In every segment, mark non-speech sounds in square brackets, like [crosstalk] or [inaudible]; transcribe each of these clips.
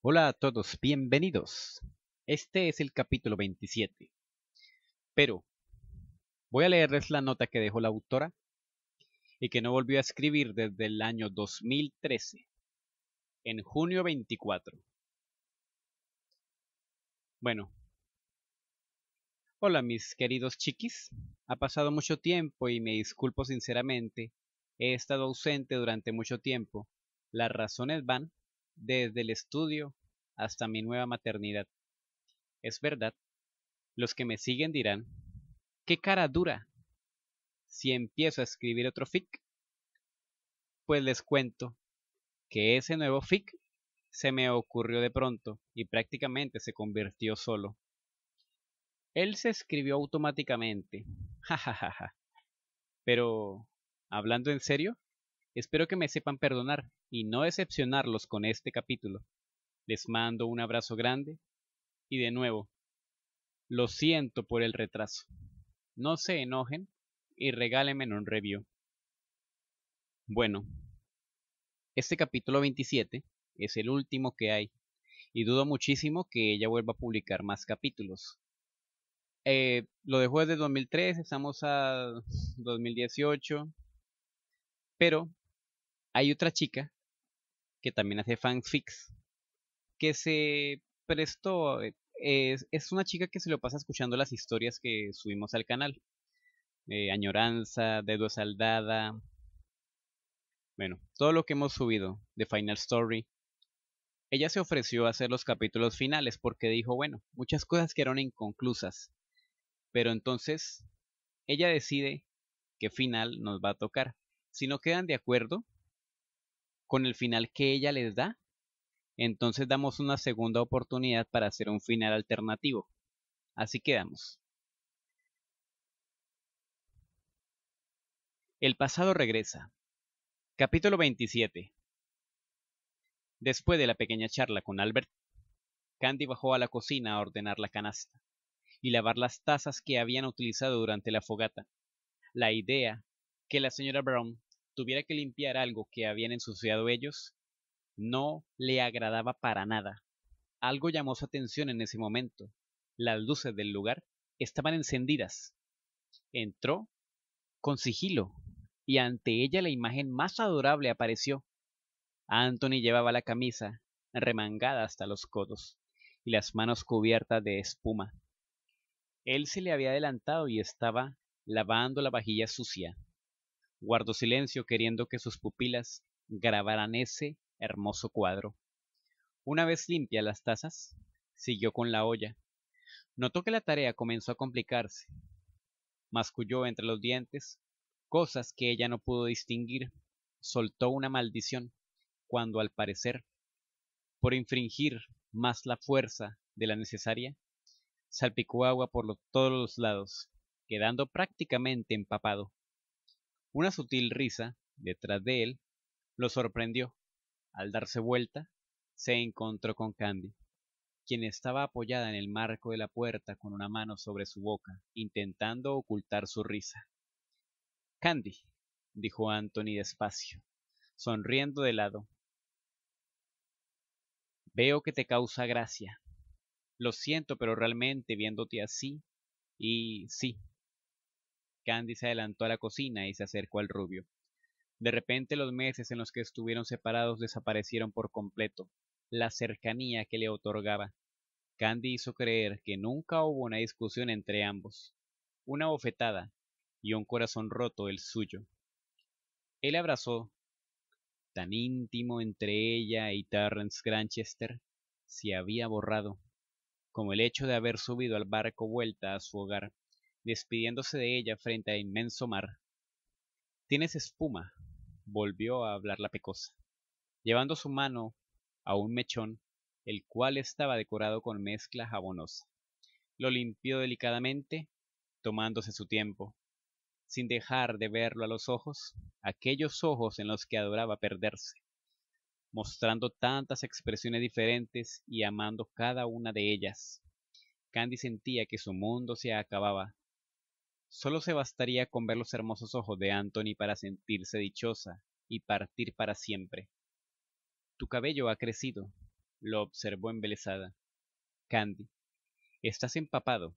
Hola a todos, bienvenidos. Este es el capítulo 27. Pero voy a leerles la nota que dejó la autora y que no volvió a escribir desde el año 2013, en junio 24. Bueno. Hola mis queridos chiquis, ha pasado mucho tiempo y me disculpo sinceramente, he estado ausente durante mucho tiempo. Las razones van desde el estudio hasta mi nueva maternidad. Es verdad, los que me siguen dirán, ¿qué cara dura? Si empiezo a escribir otro fic, pues les cuento que ese nuevo fic se me ocurrió de pronto y prácticamente se convirtió solo. Él se escribió automáticamente. [laughs] Pero, hablando en serio, Espero que me sepan perdonar y no decepcionarlos con este capítulo. Les mando un abrazo grande y de nuevo, lo siento por el retraso. No se enojen y regálenme un review. Bueno, este capítulo 27 es el último que hay y dudo muchísimo que ella vuelva a publicar más capítulos. Eh, lo dejó desde 2003, estamos a 2018, pero hay otra chica que también hace fanfics, que se prestó, eh, es, una chica que se lo pasa escuchando las historias que subimos al canal. Eh, Añoranza, Dedo Saldada, bueno, todo lo que hemos subido de Final Story. Ella se ofreció a hacer los capítulos finales porque dijo, bueno, muchas cosas quedaron inconclusas. Pero entonces, ella decide qué final nos va a tocar. Si no quedan de acuerdo, con el final que ella les da, entonces damos una segunda oportunidad para hacer un final alternativo. Así quedamos. El pasado regresa. Capítulo 27. Después de la pequeña charla con Albert, Candy bajó a la cocina a ordenar la canasta y lavar las tazas que habían utilizado durante la fogata. La idea que la señora Brown tuviera que limpiar algo que habían ensuciado ellos, no le agradaba para nada. Algo llamó su atención en ese momento. Las luces del lugar estaban encendidas. Entró con sigilo y ante ella la imagen más adorable apareció. Anthony llevaba la camisa remangada hasta los codos y las manos cubiertas de espuma. Él se le había adelantado y estaba lavando la vajilla sucia Guardó silencio queriendo que sus pupilas grabaran ese hermoso cuadro. Una vez limpia las tazas, siguió con la olla. Notó que la tarea comenzó a complicarse. Masculló entre los dientes cosas que ella no pudo distinguir. Soltó una maldición, cuando al parecer, por infringir más la fuerza de la necesaria, salpicó agua por todos los lados, quedando prácticamente empapado. Una sutil risa, detrás de él, lo sorprendió. Al darse vuelta, se encontró con Candy, quien estaba apoyada en el marco de la puerta con una mano sobre su boca, intentando ocultar su risa. Candy, dijo Anthony despacio, sonriendo de lado. Veo que te causa gracia. Lo siento, pero realmente viéndote así, y sí, Candy se adelantó a la cocina y se acercó al rubio. De repente los meses en los que estuvieron separados desaparecieron por completo, la cercanía que le otorgaba. Candy hizo creer que nunca hubo una discusión entre ambos, una bofetada y un corazón roto el suyo. Él abrazó, tan íntimo entre ella y Terrence Granchester, se había borrado, como el hecho de haber subido al barco vuelta a su hogar despidiéndose de ella frente a inmenso mar. Tienes espuma, volvió a hablar la pecosa, llevando su mano a un mechón, el cual estaba decorado con mezcla jabonosa. Lo limpió delicadamente, tomándose su tiempo, sin dejar de verlo a los ojos, aquellos ojos en los que adoraba perderse, mostrando tantas expresiones diferentes y amando cada una de ellas. Candy sentía que su mundo se acababa Solo se bastaría con ver los hermosos ojos de Anthony para sentirse dichosa y partir para siempre. Tu cabello ha crecido, lo observó embelesada. Candy, estás empapado,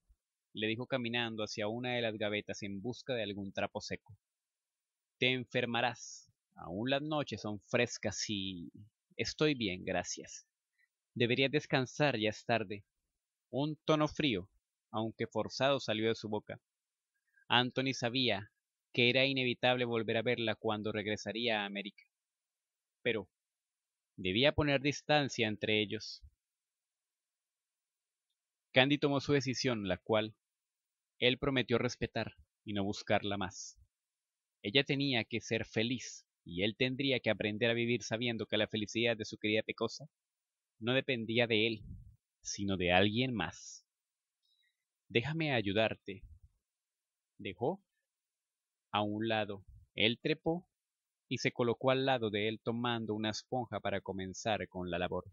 le dijo caminando hacia una de las gavetas en busca de algún trapo seco. Te enfermarás. Aún las noches son frescas y... Estoy bien, gracias. Deberías descansar, ya es tarde. Un tono frío, aunque forzado, salió de su boca. Anthony sabía que era inevitable volver a verla cuando regresaría a América. Pero debía poner distancia entre ellos. Candy tomó su decisión, la cual él prometió respetar y no buscarla más. Ella tenía que ser feliz y él tendría que aprender a vivir sabiendo que la felicidad de su querida Pecosa no dependía de él, sino de alguien más. Déjame ayudarte, dejó a un lado el trepó y se colocó al lado de él tomando una esponja para comenzar con la labor.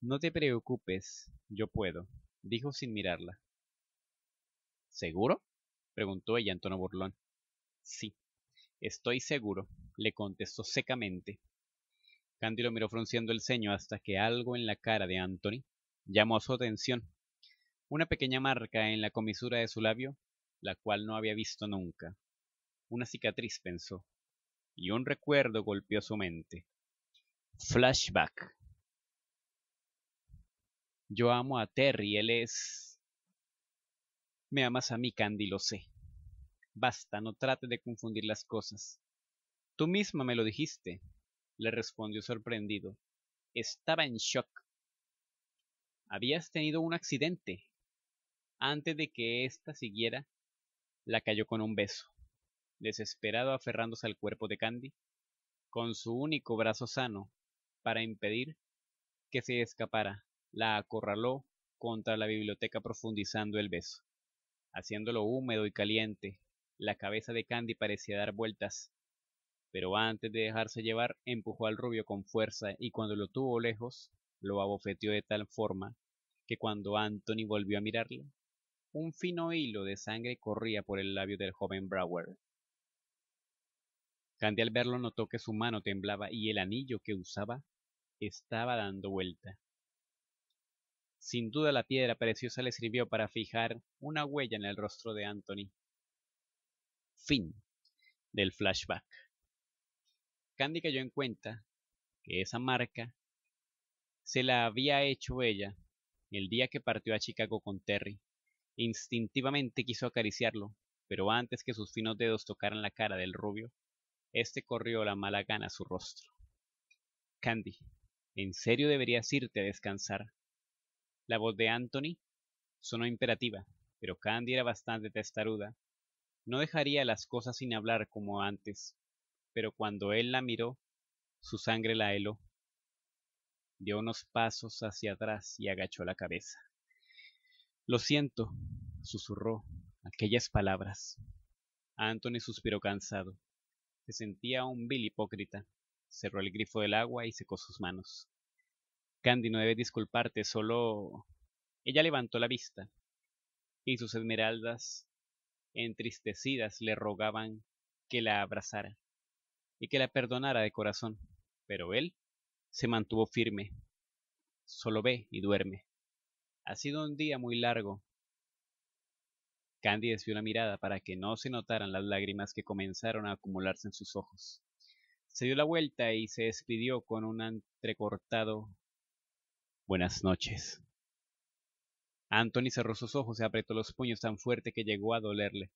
No te preocupes, yo puedo, dijo sin mirarla. ¿Seguro? preguntó ella en tono burlón. Sí, estoy seguro, le contestó secamente. Candy lo miró frunciendo el ceño hasta que algo en la cara de Anthony llamó su atención. Una pequeña marca en la comisura de su labio la cual no había visto nunca. Una cicatriz pensó, y un recuerdo golpeó su mente. Flashback. Yo amo a Terry, él es... Me amas a mí, Candy, lo sé. Basta, no trate de confundir las cosas. Tú misma me lo dijiste, le respondió sorprendido. Estaba en shock. Habías tenido un accidente. Antes de que ésta siguiera, la cayó con un beso, desesperado aferrándose al cuerpo de Candy, con su único brazo sano, para impedir que se escapara, la acorraló contra la biblioteca profundizando el beso, haciéndolo húmedo y caliente. La cabeza de Candy parecía dar vueltas, pero antes de dejarse llevar empujó al rubio con fuerza y cuando lo tuvo lejos, lo abofeteó de tal forma que cuando Anthony volvió a mirarle, un fino hilo de sangre corría por el labio del joven Brower. Candy al verlo notó que su mano temblaba y el anillo que usaba estaba dando vuelta. Sin duda la piedra preciosa le sirvió para fijar una huella en el rostro de Anthony. Fin del flashback. Candy cayó en cuenta que esa marca se la había hecho ella el día que partió a Chicago con Terry. Instintivamente quiso acariciarlo, pero antes que sus finos dedos tocaran la cara del rubio, éste corrió la mala gana a su rostro. Candy, en serio deberías irte a descansar. La voz de Anthony sonó imperativa, pero Candy era bastante testaruda. No dejaría las cosas sin hablar como antes, pero cuando él la miró, su sangre la heló. Dio unos pasos hacia atrás y agachó la cabeza. Lo siento, susurró aquellas palabras. Anthony suspiró cansado. Se sentía un vil hipócrita. Cerró el grifo del agua y secó sus manos. Candy, no debe disculparte, solo... Ella levantó la vista, y sus esmeraldas entristecidas le rogaban que la abrazara y que la perdonara de corazón. Pero él se mantuvo firme. Solo ve y duerme. Ha sido un día muy largo. Candy desvió la mirada para que no se notaran las lágrimas que comenzaron a acumularse en sus ojos. Se dio la vuelta y se despidió con un entrecortado Buenas noches. Anthony cerró sus ojos y apretó los puños tan fuerte que llegó a dolerle,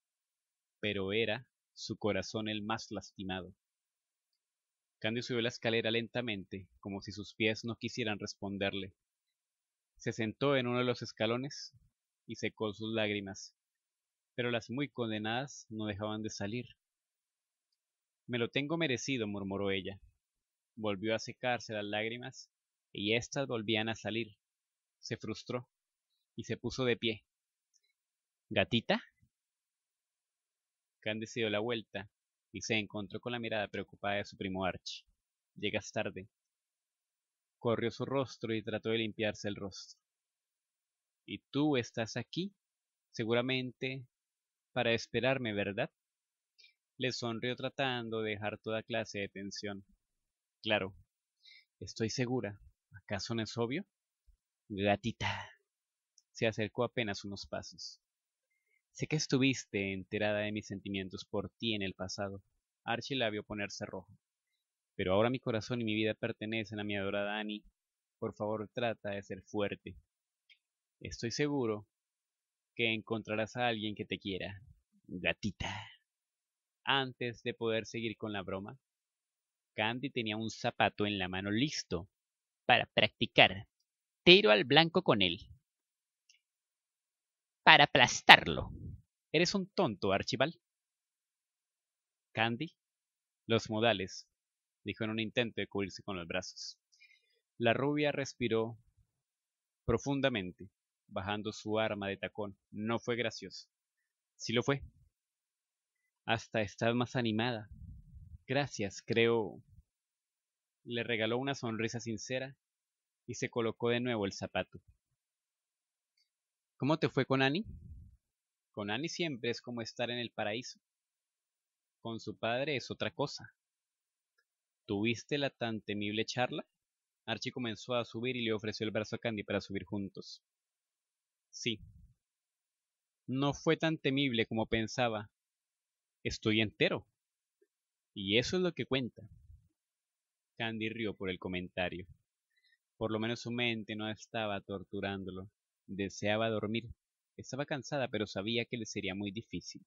pero era su corazón el más lastimado. Candy subió la escalera lentamente, como si sus pies no quisieran responderle. Se sentó en uno de los escalones y secó sus lágrimas, pero las muy condenadas no dejaban de salir. Me lo tengo merecido, murmuró ella. Volvió a secarse las lágrimas y éstas volvían a salir. Se frustró y se puso de pie. ¿Gatita? Candy dio la vuelta y se encontró con la mirada preocupada de su primo Archie. Llegas tarde, corrió su rostro y trató de limpiarse el rostro. Y tú estás aquí, seguramente, para esperarme, ¿verdad? Le sonrió tratando de dejar toda clase de tensión. Claro, estoy segura. ¿Acaso no es obvio? Gatita. Se acercó apenas unos pasos. Sé que estuviste enterada de mis sentimientos por ti en el pasado. Archie la vio ponerse rojo pero ahora mi corazón y mi vida pertenecen a mi adorada Annie. Por favor, trata de ser fuerte. Estoy seguro que encontrarás a alguien que te quiera. Gatita. Antes de poder seguir con la broma, Candy tenía un zapato en la mano listo para practicar tiro al blanco con él. Para aplastarlo. Eres un tonto, Archibald. Candy, los modales dijo en un intento de cubrirse con los brazos. La rubia respiró profundamente, bajando su arma de tacón. No fue gracioso. Sí lo fue. Hasta estás más animada. Gracias, creo. Le regaló una sonrisa sincera y se colocó de nuevo el zapato. ¿Cómo te fue con Annie? Con Annie siempre es como estar en el paraíso. Con su padre es otra cosa. ¿Tuviste la tan temible charla? Archie comenzó a subir y le ofreció el brazo a Candy para subir juntos. Sí. No fue tan temible como pensaba. Estoy entero. Y eso es lo que cuenta. Candy rió por el comentario. Por lo menos su mente no estaba torturándolo. Deseaba dormir. Estaba cansada, pero sabía que le sería muy difícil.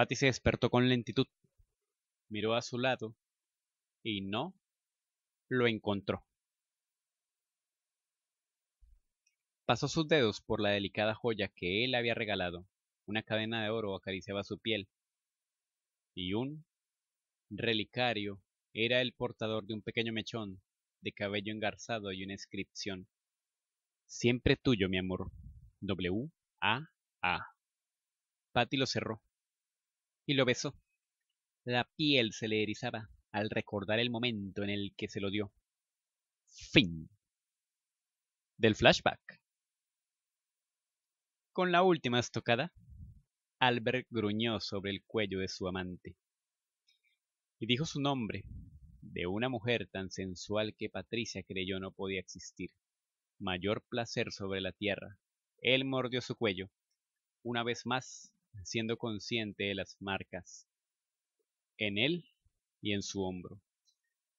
Patty se despertó con lentitud, miró a su lado y no lo encontró. Pasó sus dedos por la delicada joya que él había regalado. Una cadena de oro acariciaba su piel. Y un relicario era el portador de un pequeño mechón de cabello engarzado y una inscripción. Siempre tuyo, mi amor. W. A. A. Patty lo cerró y lo besó. La piel se le erizaba al recordar el momento en el que se lo dio. Fin. Del flashback. Con la última estocada, Albert gruñó sobre el cuello de su amante y dijo su nombre de una mujer tan sensual que Patricia creyó no podía existir. Mayor placer sobre la tierra. Él mordió su cuello. Una vez más, siendo consciente de las marcas en él y en su hombro.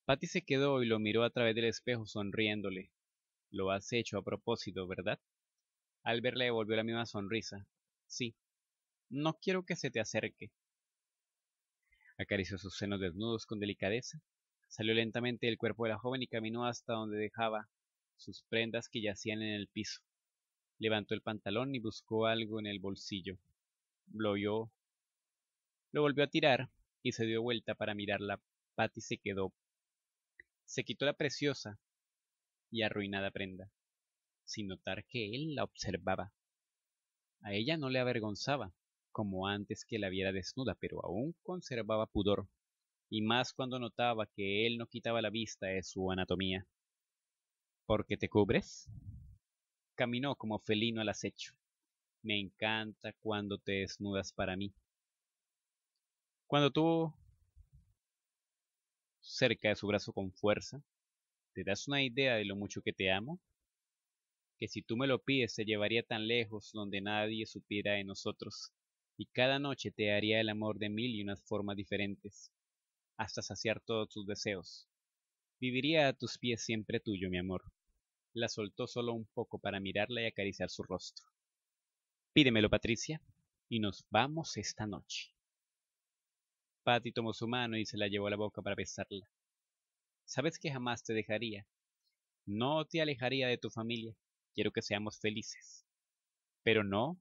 Patty se quedó y lo miró a través del espejo sonriéndole. Lo has hecho a propósito, ¿verdad? Al verle devolvió la misma sonrisa. Sí. No quiero que se te acerque. Acarició sus senos desnudos con delicadeza, salió lentamente del cuerpo de la joven y caminó hasta donde dejaba sus prendas que yacían en el piso. Levantó el pantalón y buscó algo en el bolsillo lo vio, lo volvió a tirar y se dio vuelta para mirarla. Patty se quedó. Se quitó la preciosa y arruinada prenda, sin notar que él la observaba. A ella no le avergonzaba, como antes que la viera desnuda, pero aún conservaba pudor, y más cuando notaba que él no quitaba la vista de su anatomía. ¿Por qué te cubres? Caminó como felino al acecho, me encanta cuando te desnudas para mí. Cuando tú cerca de su brazo con fuerza, te das una idea de lo mucho que te amo, que si tú me lo pides te llevaría tan lejos donde nadie supiera de nosotros, y cada noche te haría el amor de mil y unas formas diferentes, hasta saciar todos tus deseos. Viviría a tus pies siempre tuyo, mi amor. La soltó solo un poco para mirarla y acariciar su rostro. Pídemelo, Patricia, y nos vamos esta noche. Patty tomó su mano y se la llevó a la boca para besarla. Sabes que jamás te dejaría. No te alejaría de tu familia. Quiero que seamos felices. Pero no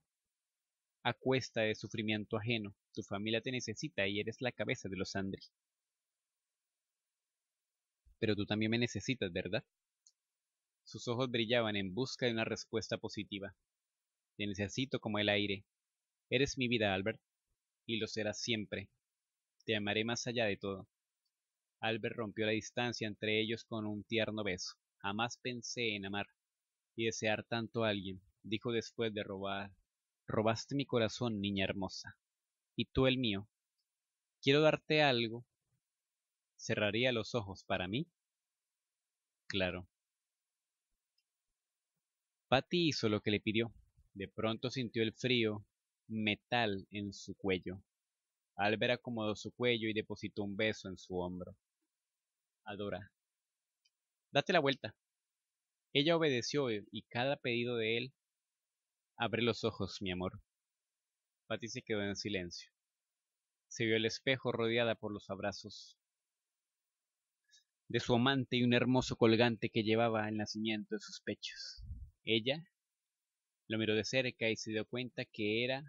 a cuesta de sufrimiento ajeno. Tu familia te necesita y eres la cabeza de los Andri. Pero tú también me necesitas, ¿verdad? Sus ojos brillaban en busca de una respuesta positiva, te necesito como el aire. Eres mi vida, Albert, y lo serás siempre. Te amaré más allá de todo. Albert rompió la distancia entre ellos con un tierno beso. Jamás pensé en amar y desear tanto a alguien, dijo después de robar. Robaste mi corazón, niña hermosa, y tú el mío. Quiero darte algo. ¿Cerraría los ojos para mí? Claro. Patty hizo lo que le pidió. De pronto sintió el frío metal en su cuello. Albert acomodó su cuello y depositó un beso en su hombro. Adora. Date la vuelta. Ella obedeció eh, y cada pedido de él. Abre los ojos, mi amor. Patty se quedó en silencio. Se vio el espejo rodeada por los abrazos de su amante y un hermoso colgante que llevaba al nacimiento de sus pechos. Ella lo miró de cerca y se dio cuenta que era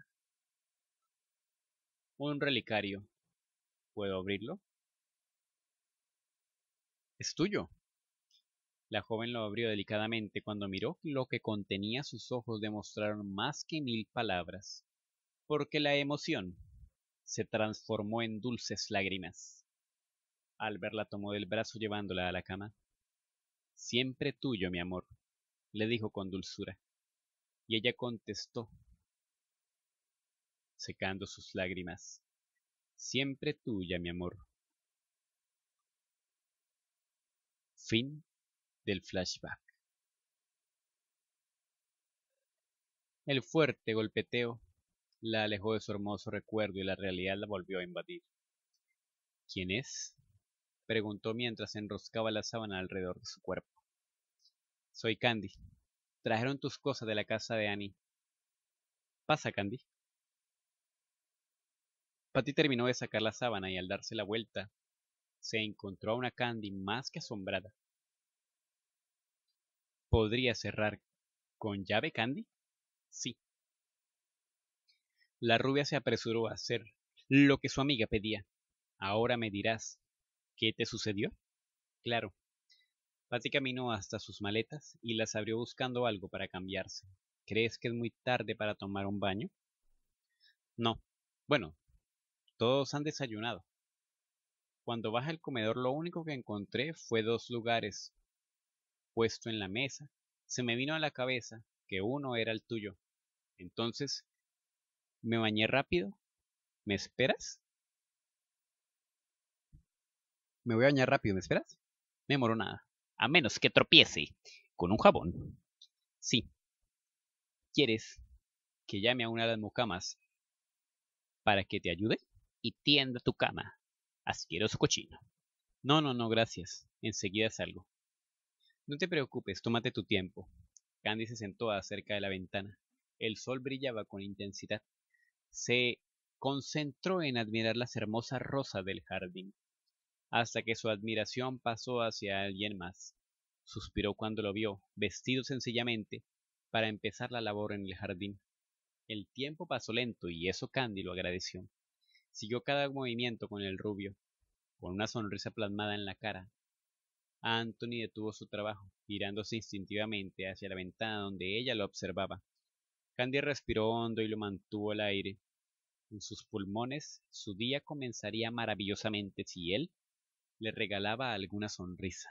un relicario. ¿Puedo abrirlo? Es tuyo. La joven lo abrió delicadamente. Cuando miró lo que contenía, sus ojos demostraron más que mil palabras, porque la emoción se transformó en dulces lágrimas. Albert la tomó del brazo llevándola a la cama. Siempre tuyo, mi amor, le dijo con dulzura. Y ella contestó, secando sus lágrimas, Siempre tuya, mi amor. Fin del flashback. El fuerte golpeteo la alejó de su hermoso recuerdo y la realidad la volvió a invadir. ¿Quién es? preguntó mientras enroscaba la sábana alrededor de su cuerpo. Soy Candy, Trajeron tus cosas de la casa de Annie. Pasa, Candy. Patty terminó de sacar la sábana y al darse la vuelta, se encontró a una Candy más que asombrada. ¿Podría cerrar con llave, Candy? Sí. La rubia se apresuró a hacer lo que su amiga pedía. Ahora me dirás, ¿qué te sucedió? Claro. Patty caminó hasta sus maletas y las abrió buscando algo para cambiarse. ¿Crees que es muy tarde para tomar un baño? No. Bueno, todos han desayunado. Cuando baja al comedor lo único que encontré fue dos lugares. Puesto en la mesa, se me vino a la cabeza que uno era el tuyo. Entonces, me bañé rápido. ¿Me esperas? Me voy a bañar rápido, ¿me esperas? Me moro nada a menos que tropiece con un jabón. Sí. ¿Quieres que llame a una de las mucamas para que te ayude? Y tienda tu cama, asqueroso cochino. No, no, no, gracias. Enseguida salgo. No te preocupes, tómate tu tiempo. Candy se sentó acerca de la ventana. El sol brillaba con intensidad. Se concentró en admirar las hermosas rosas del jardín hasta que su admiración pasó hacia alguien más. Suspiró cuando lo vio, vestido sencillamente, para empezar la labor en el jardín. El tiempo pasó lento y eso Candy lo agradeció. Siguió cada movimiento con el rubio, con una sonrisa plasmada en la cara. Anthony detuvo su trabajo, girándose instintivamente hacia la ventana donde ella lo observaba. Candy respiró hondo y lo mantuvo el aire. En sus pulmones su día comenzaría maravillosamente si él le regalaba alguna sonrisa.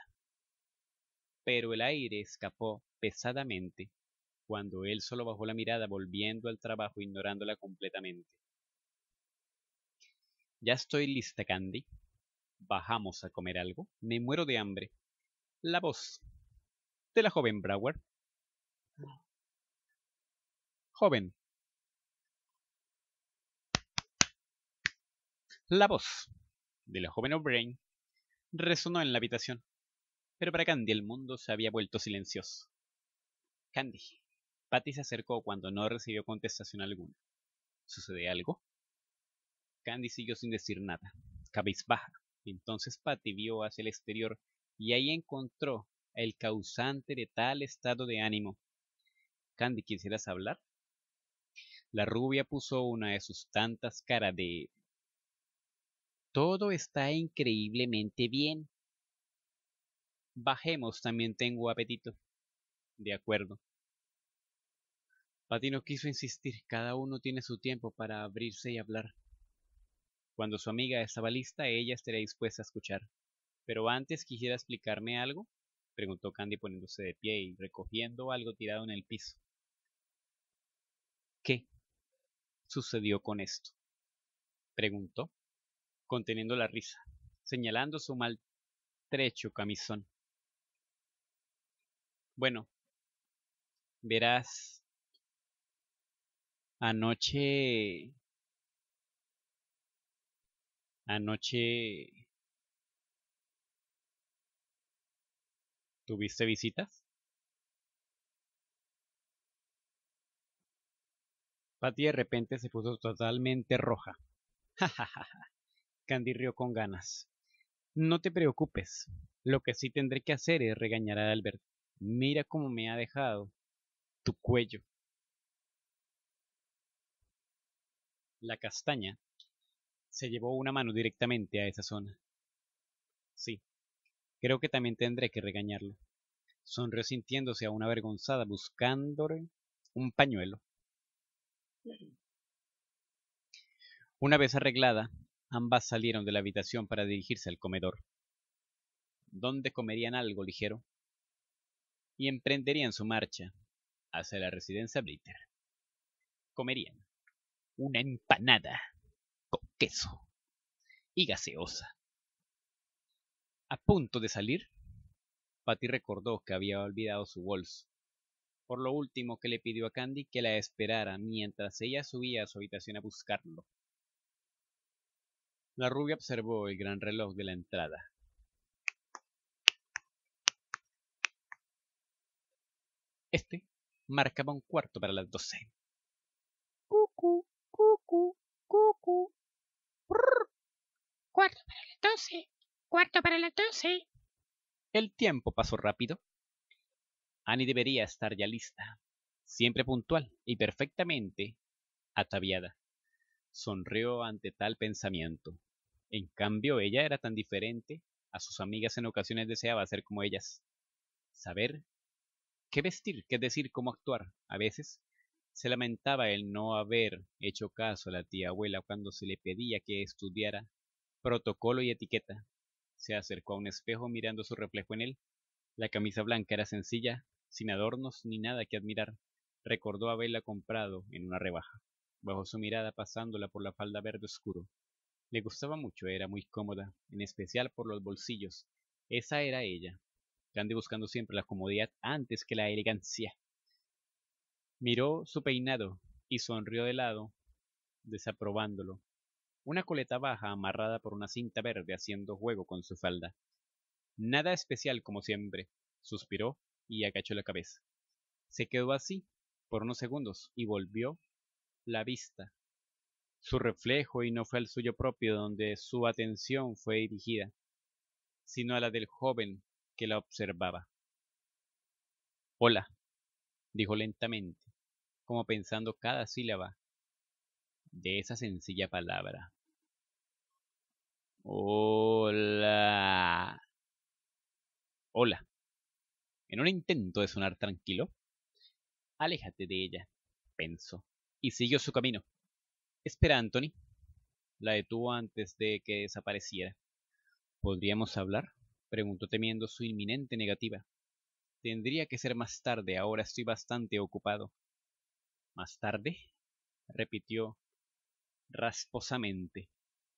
Pero el aire escapó pesadamente cuando él solo bajó la mirada volviendo al trabajo ignorándola completamente. Ya estoy lista, Candy. Bajamos a comer algo. Me muero de hambre. La voz de la joven Brower. Joven. La voz de la joven O'Brien resonó en la habitación, pero para Candy el mundo se había vuelto silencioso. Candy. Patty se acercó cuando no recibió contestación alguna. ¿Sucede algo? Candy siguió sin decir nada, cabizbaja. Entonces Patty vio hacia el exterior y ahí encontró el causante de tal estado de ánimo. Candy, ¿quisieras hablar? La rubia puso una de sus tantas caras de todo está increíblemente bien. Bajemos, también tengo apetito. De acuerdo. Patty no quiso insistir, cada uno tiene su tiempo para abrirse y hablar. Cuando su amiga estaba lista, ella estaría dispuesta a escuchar. Pero antes quisiera explicarme algo, preguntó Candy poniéndose de pie y recogiendo algo tirado en el piso. ¿Qué sucedió con esto? preguntó, conteniendo la risa, señalando su maltrecho camisón. Bueno, verás, anoche, anoche, ¿tuviste visitas? Patty de repente se puso totalmente roja. [laughs] Candy rió con ganas. No te preocupes. Lo que sí tendré que hacer es regañar a Albert. Mira cómo me ha dejado tu cuello. La castaña se llevó una mano directamente a esa zona. Sí, creo que también tendré que regañarlo. Sonrió sintiéndose aún avergonzada, buscándole un pañuelo. Una vez arreglada, Ambas salieron de la habitación para dirigirse al comedor, donde comerían algo ligero y emprenderían su marcha hacia la residencia Blitter. Comerían una empanada con queso y gaseosa. A punto de salir, Patty recordó que había olvidado su bolso, por lo último que le pidió a Candy que la esperara mientras ella subía a su habitación a buscarlo. La rubia observó el gran reloj de la entrada. Este marcaba un cuarto para las doce. Cucu, cucu, cucu. Cuarto para las doce. Cuarto para las doce. El tiempo pasó rápido. Annie debería estar ya lista, siempre puntual y perfectamente ataviada sonrió ante tal pensamiento. En cambio, ella era tan diferente, a sus amigas en ocasiones deseaba ser como ellas. Saber qué vestir, qué decir, cómo actuar. A veces se lamentaba el no haber hecho caso a la tía abuela cuando se le pedía que estudiara protocolo y etiqueta. Se acercó a un espejo mirando su reflejo en él. La camisa blanca era sencilla, sin adornos ni nada que admirar. Recordó haberla comprado en una rebaja bajo su mirada pasándola por la falda verde oscuro. Le gustaba mucho, era muy cómoda, en especial por los bolsillos. Esa era ella. Grande buscando siempre la comodidad antes que la elegancia. Miró su peinado y sonrió de lado, desaprobándolo. Una coleta baja amarrada por una cinta verde haciendo juego con su falda. Nada especial como siempre, suspiró y agachó la cabeza. Se quedó así por unos segundos y volvió la vista, su reflejo y no fue al suyo propio donde su atención fue dirigida, sino a la del joven que la observaba. Hola, dijo lentamente, como pensando cada sílaba de esa sencilla palabra. Hola. Hola. En un intento de sonar tranquilo, aléjate de ella, pensó y siguió su camino. Espera, Anthony. La detuvo antes de que desapareciera. ¿Podríamos hablar? preguntó temiendo su inminente negativa. Tendría que ser más tarde, ahora estoy bastante ocupado. ¿Más tarde? repitió rasposamente.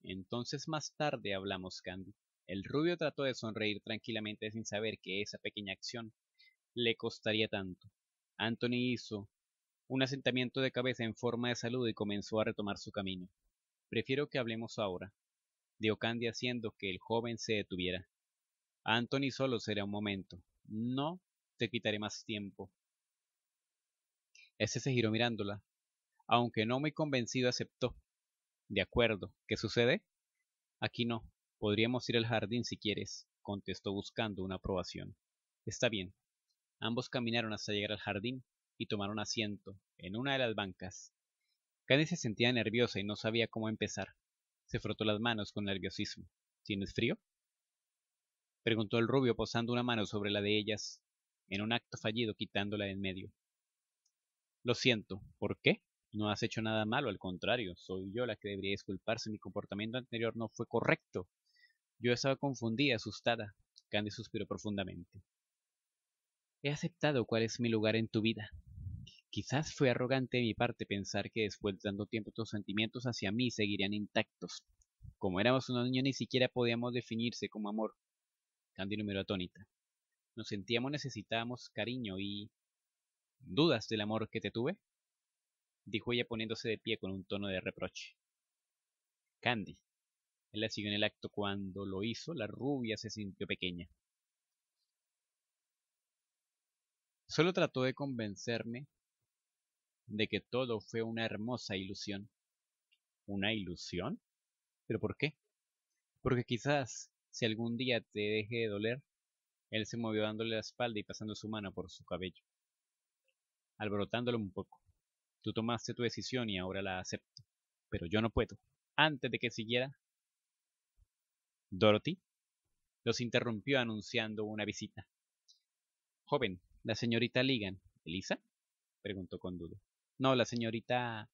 Entonces más tarde hablamos, Candy. El rubio trató de sonreír tranquilamente sin saber que esa pequeña acción le costaría tanto. Anthony hizo un asentamiento de cabeza en forma de saludo y comenzó a retomar su camino. Prefiero que hablemos ahora, dio Candy haciendo que el joven se detuviera. Anthony solo será un momento. No te quitaré más tiempo. Este se giró mirándola. Aunque no muy convencido, aceptó. De acuerdo. ¿Qué sucede? Aquí no. Podríamos ir al jardín si quieres, contestó buscando una aprobación. Está bien. Ambos caminaron hasta llegar al jardín y tomaron asiento en una de las bancas. Candy se sentía nerviosa y no sabía cómo empezar. Se frotó las manos con nerviosismo. ¿Tienes frío? Preguntó el rubio posando una mano sobre la de ellas, en un acto fallido quitándola en medio. Lo siento. ¿Por qué? No has hecho nada malo, al contrario, soy yo la que debería disculparse. Mi comportamiento anterior no fue correcto. Yo estaba confundida, asustada. Candy suspiró profundamente. He aceptado cuál es mi lugar en tu vida, Quizás fue arrogante de mi parte pensar que después de tanto tiempo tus sentimientos hacia mí seguirían intactos. Como éramos unos niños ni siquiera podíamos definirse como amor. Candy número atónita. Nos sentíamos necesitábamos cariño y... ¿Dudas del amor que te tuve? Dijo ella poniéndose de pie con un tono de reproche. Candy. Él la siguió en el acto cuando lo hizo, la rubia se sintió pequeña. Solo trató de convencerme de que todo fue una hermosa ilusión. ¿Una ilusión? ¿Pero por qué? Porque quizás, si algún día te deje de doler, él se movió dándole la espalda y pasando su mano por su cabello, alborotándolo un poco. Tú tomaste tu decisión y ahora la acepto, pero yo no puedo. Antes de que siguiera, Dorothy los interrumpió anunciando una visita. Joven, la señorita Ligan, ¿Elisa? preguntó con duda. No, la señorita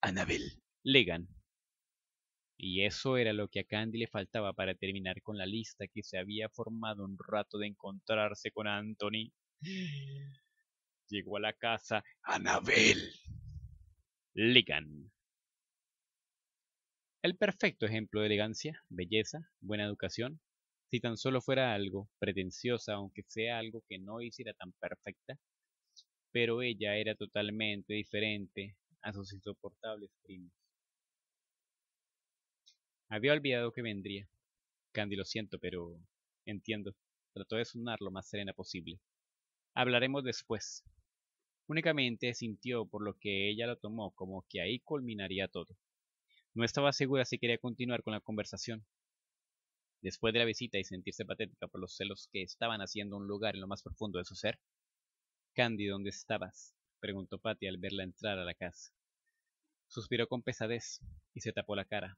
Annabel Legan. Y eso era lo que a Candy le faltaba para terminar con la lista que se había formado un rato de encontrarse con Anthony. Llegó a la casa Anabel Legan. El perfecto ejemplo de elegancia, belleza, buena educación. Si tan solo fuera algo pretenciosa, aunque sea algo que no hiciera tan perfecta, pero ella era totalmente diferente a sus insoportables primos. Había olvidado que vendría. Candy, lo siento, pero entiendo. Trató de sonar lo más serena posible. Hablaremos después. Únicamente sintió por lo que ella lo tomó como que ahí culminaría todo. No estaba segura si quería continuar con la conversación. Después de la visita y sentirse patética por los celos que estaban haciendo un lugar en lo más profundo de su ser, Candy, ¿dónde estabas? preguntó Patty al verla entrar a la casa. Suspiró con pesadez y se tapó la cara,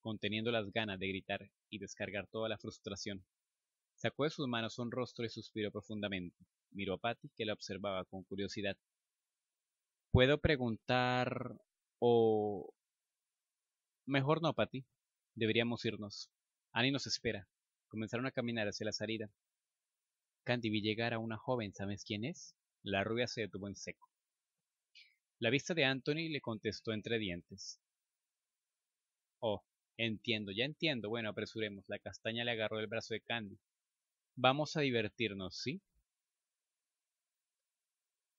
conteniendo las ganas de gritar y descargar toda la frustración. Sacó de sus manos un rostro y suspiró profundamente. Miró a Patty, que la observaba con curiosidad. ¿Puedo preguntar o... Mejor no, Patty. Deberíamos irnos. Annie nos espera. Comenzaron a caminar hacia la salida. Candy vi llegar a una joven, ¿sabes quién es? La rubia se detuvo en seco. La vista de Anthony le contestó entre dientes. Oh, entiendo, ya entiendo. Bueno, apresuremos. La castaña le agarró el brazo de Candy. Vamos a divertirnos, ¿sí?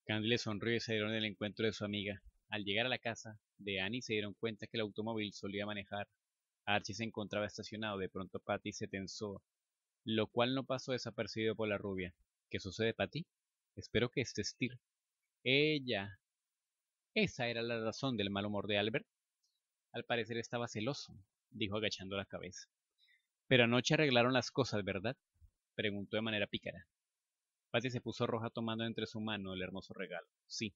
Candy le sonrió y se dieron el encuentro de su amiga. Al llegar a la casa de Annie se dieron cuenta que el automóvil solía manejar. Archie se encontraba estacionado. De pronto Patty se tensó, lo cual no pasó desapercibido por la rubia. ¿Qué sucede, Patty? Espero que esté Stir. Ella. Esa era la razón del mal humor de Albert. Al parecer estaba celoso, dijo agachando la cabeza. Pero anoche arreglaron las cosas, ¿verdad? preguntó de manera pícara. Patty se puso roja tomando entre su mano el hermoso regalo. Sí.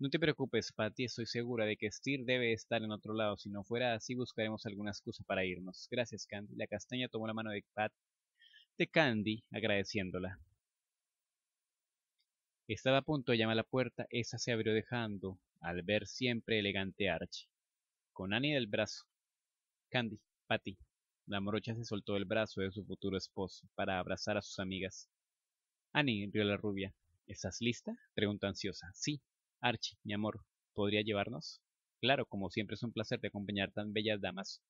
No te preocupes, Patty, estoy segura de que Steer debe estar en otro lado. Si no fuera así, buscaremos alguna excusa para irnos. Gracias, Candy. La castaña tomó la mano de Pat de Candy, agradeciéndola. Estaba a punto de llamar a la puerta, esa se abrió dejando, al ver siempre elegante Archie, con Annie del brazo. Candy, Patty, la morocha se soltó del brazo de su futuro esposo para abrazar a sus amigas. Annie, rió la rubia. ¿Estás lista? preguntó ansiosa. Sí, Archie, mi amor, ¿podría llevarnos? Claro, como siempre es un placer de acompañar tan bellas damas.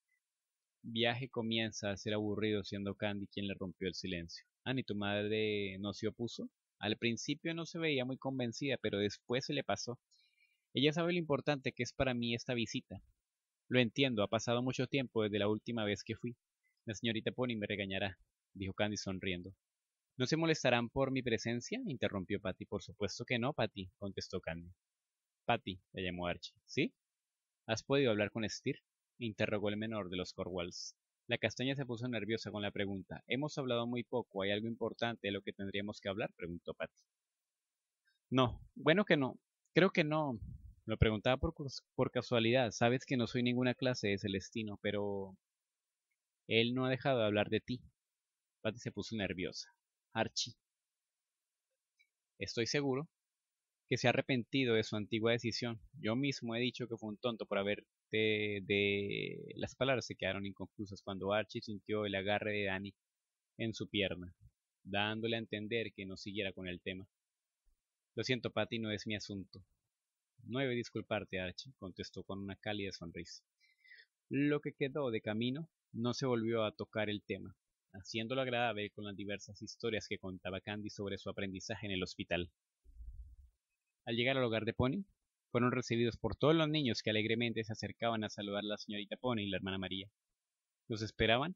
Viaje comienza a ser aburrido siendo Candy quien le rompió el silencio. Annie, ¿tu madre no se opuso? Al principio no se veía muy convencida, pero después se le pasó. Ella sabe lo importante que es para mí esta visita. Lo entiendo, ha pasado mucho tiempo desde la última vez que fui. La señorita Pony me regañará, dijo Candy sonriendo. ¿No se molestarán por mi presencia? interrumpió Patty. Por supuesto que no, Patty, contestó Candy. Patty, le llamó Archie. ¿Sí? ¿Has podido hablar con Steer? interrogó el menor de los Corwalls. La castaña se puso nerviosa con la pregunta. Hemos hablado muy poco. ¿Hay algo importante de lo que tendríamos que hablar? preguntó Patti. No, bueno que no. Creo que no. Lo preguntaba por, casualidad. Sabes que no soy ninguna clase de Celestino, pero... Él no ha dejado de hablar de ti. Patti se puso nerviosa. Archie. Estoy seguro que se ha arrepentido de su antigua decisión. Yo mismo he dicho que fue un tonto por haber este, de las palabras se quedaron inconclusas cuando Archie sintió el agarre de Danny en su pierna, dándole a entender que no siguiera con el tema. Lo siento, Patty, no es mi asunto. No debe disculparte, Archie, contestó con una cálida sonrisa. Lo que quedó de camino no se volvió a tocar el tema, haciéndolo agradable con las diversas historias que contaba Candy sobre su aprendizaje en el hospital. Al llegar al hogar de Pony, fueron recibidos por todos los niños que alegremente se acercaban a saludar a la señorita Pony y la hermana María. Los esperaban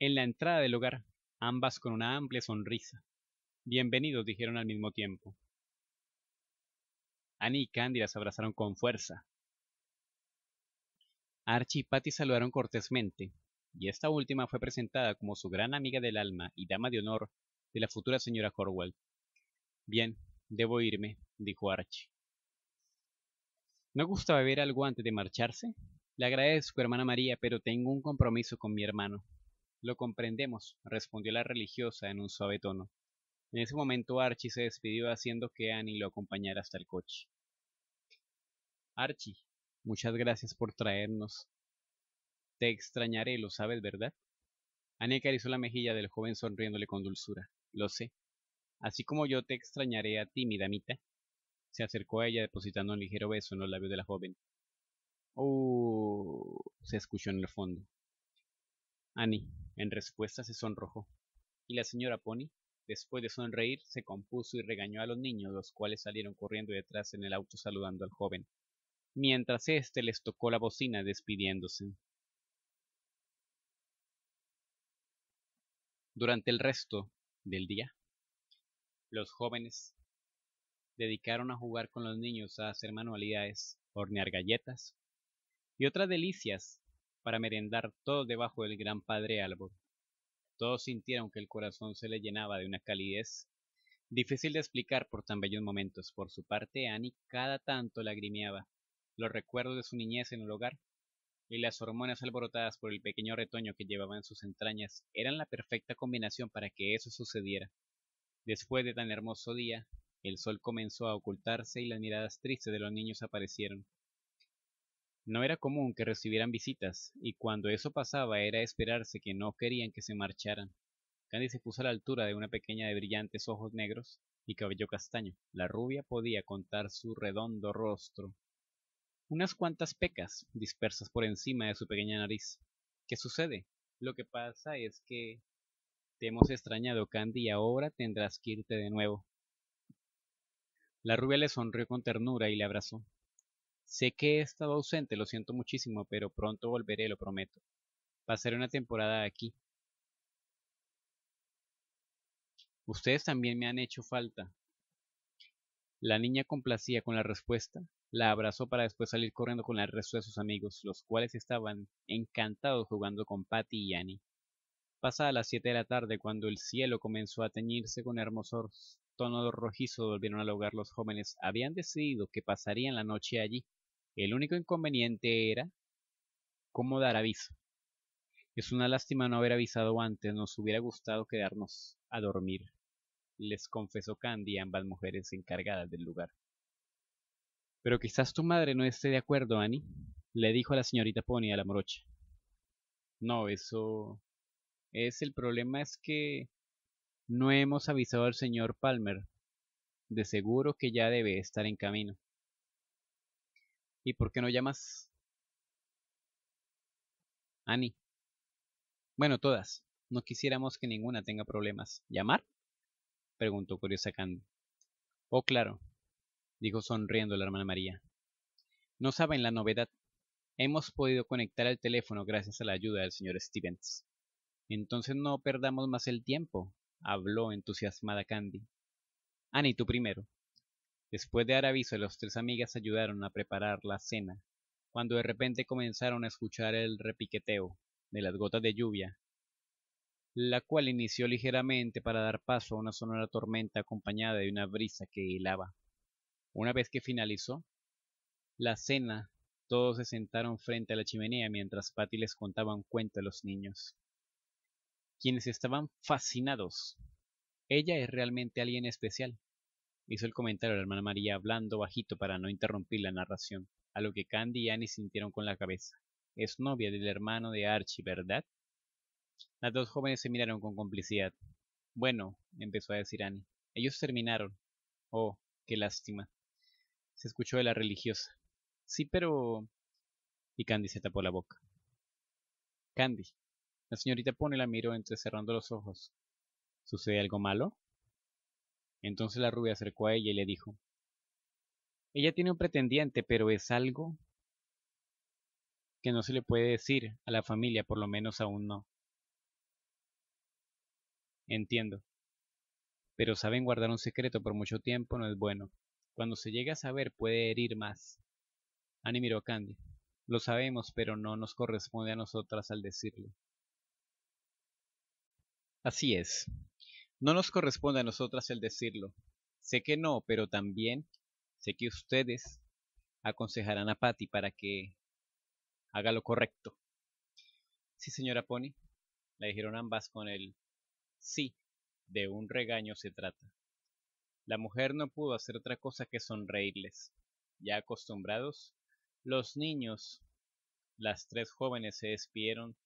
en la entrada del hogar, ambas con una amplia sonrisa. Bienvenidos, dijeron al mismo tiempo. Annie y Candy las abrazaron con fuerza. Archie y Patty saludaron cortésmente, y esta última fue presentada como su gran amiga del alma y dama de honor de la futura señora Corwell. Bien, debo irme, dijo Archie. ¿No gusta beber algo antes de marcharse? Le agradezco, hermana María, pero tengo un compromiso con mi hermano. Lo comprendemos, respondió la religiosa en un suave tono. En ese momento Archie se despidió haciendo que Annie lo acompañara hasta el coche. Archie, muchas gracias por traernos. Te extrañaré, lo sabes, ¿verdad? Annie carizó la mejilla del joven sonriéndole con dulzura. Lo sé. Así como yo te extrañaré a ti, mi damita, se acercó a ella depositando un ligero beso en los labios de la joven. Oh, se escuchó en el fondo. Annie, en respuesta, se sonrojó. Y la señora Pony, después de sonreír, se compuso y regañó a los niños, los cuales salieron corriendo detrás en el auto saludando al joven, mientras éste les tocó la bocina despidiéndose. Durante el resto del día, los jóvenes dedicaron a jugar con los niños, a hacer manualidades, hornear galletas y otras delicias para merendar todo debajo del gran padre árbol. Todos sintieron que el corazón se le llenaba de una calidez difícil de explicar por tan bellos momentos. Por su parte, Annie cada tanto lagrimeaba los recuerdos de su niñez en el hogar y las hormonas alborotadas por el pequeño retoño que llevaba en sus entrañas eran la perfecta combinación para que eso sucediera. Después de tan hermoso día, el sol comenzó a ocultarse y las miradas tristes de los niños aparecieron. No era común que recibieran visitas, y cuando eso pasaba era esperarse que no querían que se marcharan. Candy se puso a la altura de una pequeña de brillantes ojos negros y cabello castaño. La rubia podía contar su redondo rostro. Unas cuantas pecas dispersas por encima de su pequeña nariz. ¿Qué sucede? Lo que pasa es que te hemos extrañado, Candy, y ahora tendrás que irte de nuevo. La rubia le sonrió con ternura y le abrazó. Sé que he estado ausente, lo siento muchísimo, pero pronto volveré, lo prometo. Pasaré una temporada aquí. Ustedes también me han hecho falta. La niña complacía con la respuesta, la abrazó para después salir corriendo con el resto de sus amigos, los cuales estaban encantados jugando con Patty y Annie. Pasada las siete de la tarde, cuando el cielo comenzó a teñirse con hermosos tono rojizo, volvieron al hogar los jóvenes habían decidido que pasarían la noche allí. El único inconveniente era cómo dar aviso. Es una lástima no haber avisado antes, nos hubiera gustado quedarnos a dormir, les confesó Candy a ambas mujeres encargadas del lugar. Pero quizás tu madre no esté de acuerdo, Annie, le dijo a la señorita Pony a la morocha. No, eso... es el problema es que no hemos avisado al señor Palmer. De seguro que ya debe estar en camino. ¿Y por qué no llamas? Annie. Bueno, todas. No quisiéramos que ninguna tenga problemas. ¿Llamar? preguntó curiosa Candy. Oh, claro, dijo sonriendo la hermana María. No saben la novedad. Hemos podido conectar al teléfono gracias a la ayuda del señor Stevens. Entonces no perdamos más el tiempo habló entusiasmada Candy. Annie, tú primero. Después de dar aviso, las tres amigas ayudaron a preparar la cena, cuando de repente comenzaron a escuchar el repiqueteo de las gotas de lluvia, la cual inició ligeramente para dar paso a una sonora tormenta acompañada de una brisa que hilaba. Una vez que finalizó la cena, todos se sentaron frente a la chimenea mientras Patty les contaba un cuento a los niños quienes estaban fascinados. Ella es realmente alguien especial, hizo el comentario la hermana María hablando bajito para no interrumpir la narración, a lo que Candy y Annie sintieron con la cabeza. Es novia del hermano de Archie, ¿verdad? Las dos jóvenes se miraron con complicidad. Bueno, empezó a decir Annie. Ellos terminaron. Oh, qué lástima. Se escuchó de la religiosa. Sí, pero... Y Candy se tapó la boca. Candy, la señorita pone la entre cerrando los ojos. ¿Sucede algo malo? Entonces la rubia acercó a ella y le dijo, Ella tiene un pretendiente, pero es algo que no se le puede decir a la familia, por lo menos aún no. Entiendo. Pero saben guardar un secreto por mucho tiempo no es bueno. Cuando se llega a saber puede herir más. Annie miró a Candy. Lo sabemos, pero no nos corresponde a nosotras al decirlo. Así es. No nos corresponde a nosotras el decirlo. Sé que no, pero también sé que ustedes aconsejarán a Patty para que haga lo correcto. Sí, señora Pony, La dijeron ambas con el sí, de un regaño se trata. La mujer no pudo hacer otra cosa que sonreírles. Ya acostumbrados, los niños, las tres jóvenes se despidieron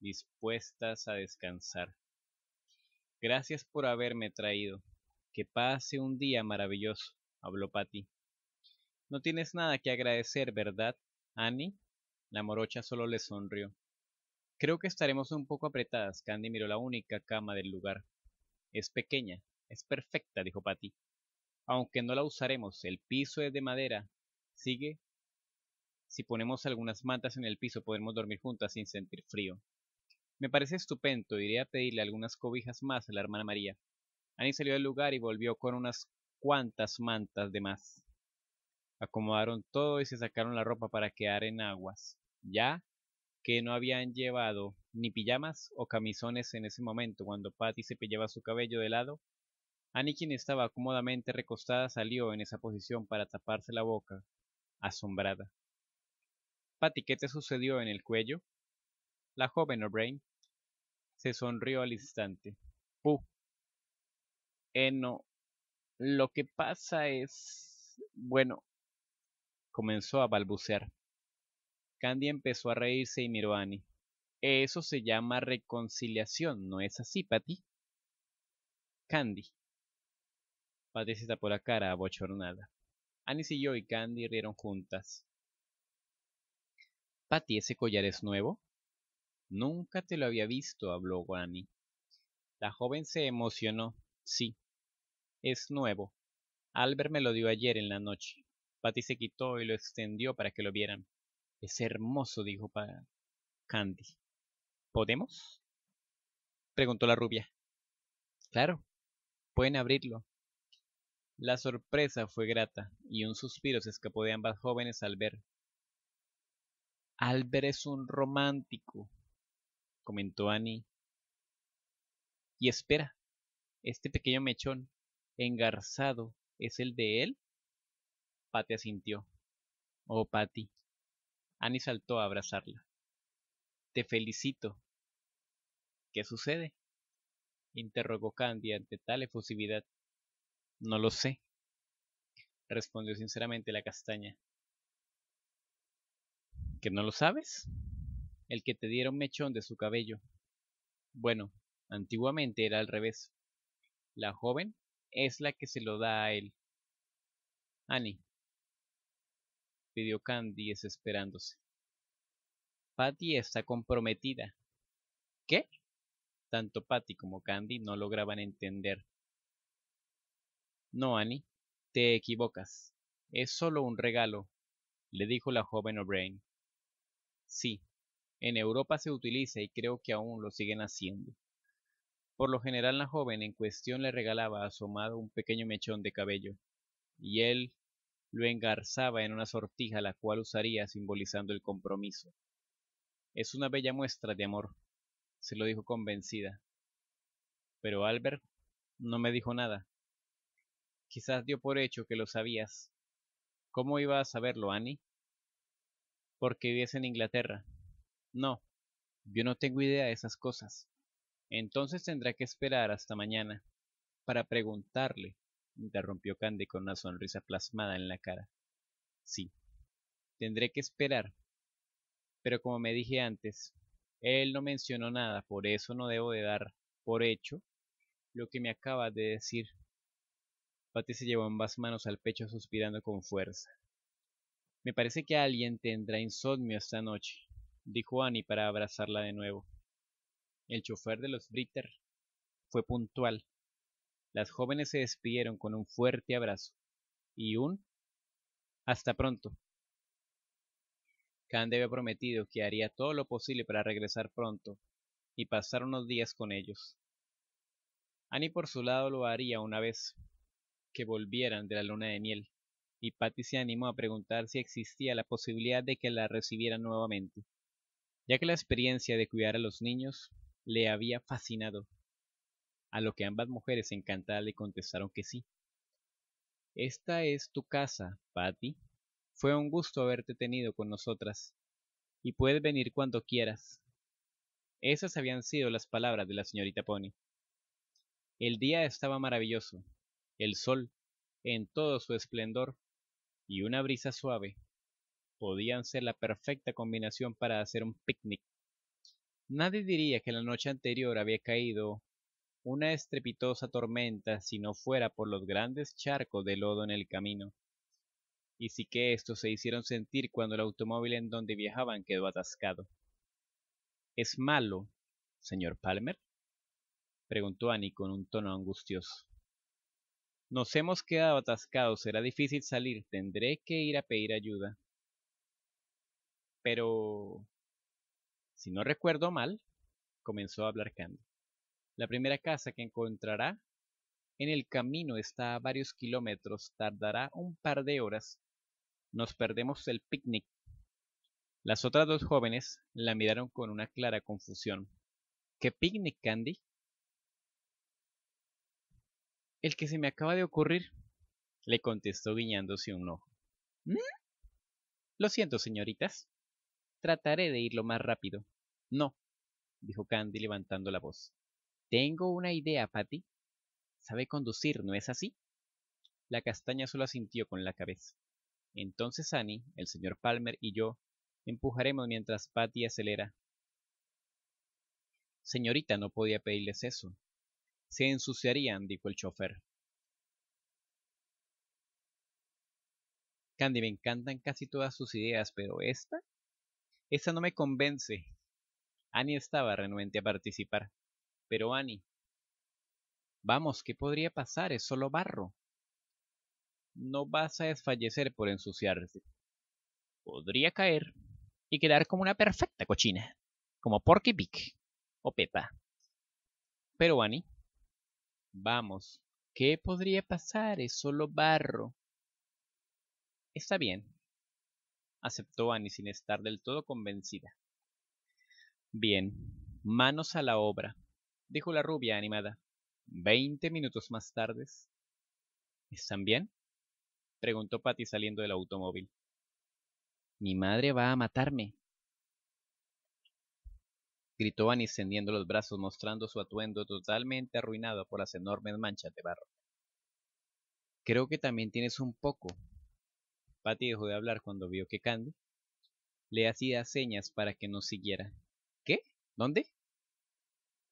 dispuestas a descansar. Gracias por haberme traído. Que pase un día maravilloso, habló Patty. No tienes nada que agradecer, ¿verdad, Annie? La morocha solo le sonrió. Creo que estaremos un poco apretadas. Candy miró la única cama del lugar. Es pequeña, es perfecta, dijo Patty. Aunque no la usaremos, el piso es de madera. Sigue. Si ponemos algunas mantas en el piso, podremos dormir juntas sin sentir frío. Me parece estupendo, iré a pedirle algunas cobijas más a la hermana María. Annie salió del lugar y volvió con unas cuantas mantas de más. Acomodaron todo y se sacaron la ropa para quedar en aguas, ya que no habían llevado ni pijamas o camisones en ese momento cuando Patty se pillaba su cabello de lado. Annie, quien estaba cómodamente recostada, salió en esa posición para taparse la boca, asombrada. Patty, ¿qué te sucedió en el cuello? La joven O'Brien se sonrió al instante. Puh. Eno. Lo que pasa es... Bueno. Comenzó a balbucear. Candy empezó a reírse y miró a Annie. Eso se llama reconciliación, ¿no es así, Patty? Candy. Patty se tapó la cara abochornada. Annie siguió y Candy rieron juntas. Patty, ¿ese collar es nuevo? Nunca te lo había visto, habló Guany. La joven se emocionó. Sí, es nuevo. Albert me lo dio ayer en la noche. Patty se quitó y lo extendió para que lo vieran. Es hermoso, dijo para Candy. ¿Podemos? preguntó la rubia. Claro, pueden abrirlo. La sorpresa fue grata y un suspiro se escapó de ambas jóvenes al ver. Albert es un romántico, comentó Annie. Y espera, este pequeño mechón engarzado es el de él. Pati asintió. Oh, Patty. Annie saltó a abrazarla. Te felicito. ¿Qué sucede? interrogó Candy ante tal efusividad. No lo sé, respondió sinceramente la castaña. ¿Que no lo sabes? el que te diera un mechón de su cabello. Bueno, antiguamente era al revés. La joven es la que se lo da a él. Annie, pidió Candy desesperándose. Patty está comprometida. ¿Qué? Tanto Patty como Candy no lograban entender. No, Annie, te equivocas. Es solo un regalo, le dijo la joven O'Brien. Sí, en Europa se utiliza y creo que aún lo siguen haciendo. Por lo general la joven en cuestión le regalaba a su amado un pequeño mechón de cabello, y él lo engarzaba en una sortija la cual usaría simbolizando el compromiso. Es una bella muestra de amor, se lo dijo convencida. Pero Albert no me dijo nada. Quizás dio por hecho que lo sabías. ¿Cómo iba a saberlo, Annie? Porque vives en Inglaterra, no, yo no tengo idea de esas cosas. Entonces tendrá que esperar hasta mañana para preguntarle, interrumpió Candy con una sonrisa plasmada en la cara. Sí, tendré que esperar. Pero como me dije antes, él no mencionó nada, por eso no debo de dar por hecho lo que me acaba de decir. Patty se llevó ambas manos al pecho suspirando con fuerza. Me parece que alguien tendrá insomnio esta noche dijo Annie para abrazarla de nuevo. El chofer de los Britter fue puntual. Las jóvenes se despidieron con un fuerte abrazo y un hasta pronto. Cande había prometido que haría todo lo posible para regresar pronto y pasar unos días con ellos. Annie por su lado lo haría una vez que volvieran de la luna de miel, y Patty se animó a preguntar si existía la posibilidad de que la recibieran nuevamente ya que la experiencia de cuidar a los niños le había fascinado, a lo que ambas mujeres encantadas le contestaron que sí. Esta es tu casa, Patty. Fue un gusto haberte tenido con nosotras, y puedes venir cuando quieras. Esas habían sido las palabras de la señorita Pony. El día estaba maravilloso, el sol, en todo su esplendor, y una brisa suave podían ser la perfecta combinación para hacer un picnic. Nadie diría que la noche anterior había caído una estrepitosa tormenta si no fuera por los grandes charcos de lodo en el camino. Y sí que estos se hicieron sentir cuando el automóvil en donde viajaban quedó atascado. ¿Es malo, señor Palmer? preguntó Annie con un tono angustioso. Nos hemos quedado atascados, será difícil salir, tendré que ir a pedir ayuda. Pero, si no recuerdo mal, comenzó a hablar Candy. La primera casa que encontrará en el camino está a varios kilómetros, tardará un par de horas. Nos perdemos el picnic. Las otras dos jóvenes la miraron con una clara confusión. ¿Qué picnic, Candy? El que se me acaba de ocurrir, le contestó guiñándose un ojo. ¿Mm? Lo siento, señoritas, Trataré de irlo más rápido. No, dijo Candy levantando la voz. Tengo una idea, Patty. Sabe conducir, ¿no es así? La castaña solo asintió con la cabeza. Entonces Annie, el señor Palmer y yo empujaremos mientras Patty acelera. Señorita, no podía pedirles eso. Se ensuciarían, dijo el chofer. Candy, me encantan casi todas sus ideas, pero esta esa no me convence. Annie estaba renuente a participar. Pero Annie. Vamos, ¿qué podría pasar? Es solo barro. No vas a desfallecer por ensuciarte. Podría caer y quedar como una perfecta cochina, como Porky Pig o Pepa. Pero Annie, vamos, ¿qué podría pasar? Es solo barro. Está bien, aceptó Annie sin estar del todo convencida. Bien, manos a la obra, dijo la rubia animada. Veinte minutos más tarde. ¿Están bien? preguntó Patty saliendo del automóvil. Mi madre va a matarme, gritó Annie extendiendo los brazos mostrando su atuendo totalmente arruinado por las enormes manchas de barro. Creo que también tienes un poco, Patty dejó de hablar cuando vio que Candy le hacía señas para que no siguiera. ¿Qué? ¿Dónde?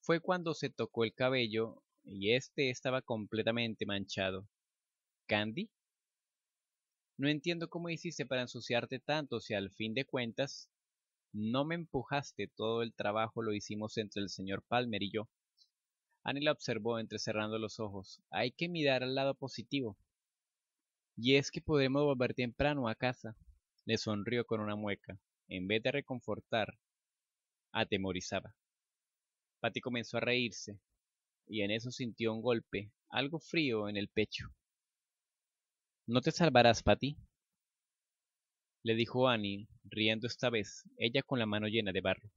Fue cuando se tocó el cabello y este estaba completamente manchado. ¿Candy? No entiendo cómo hiciste para ensuciarte tanto si al fin de cuentas no me empujaste, todo el trabajo lo hicimos entre el señor Palmer y yo. Annie la observó entrecerrando los ojos. Hay que mirar al lado positivo. Y es que podremos volver temprano a casa, le sonrió con una mueca, en vez de reconfortar, atemorizaba. Patty comenzó a reírse, y en eso sintió un golpe, algo frío en el pecho. No te salvarás, Patty, le dijo Annie, riendo esta vez, ella con la mano llena de barro.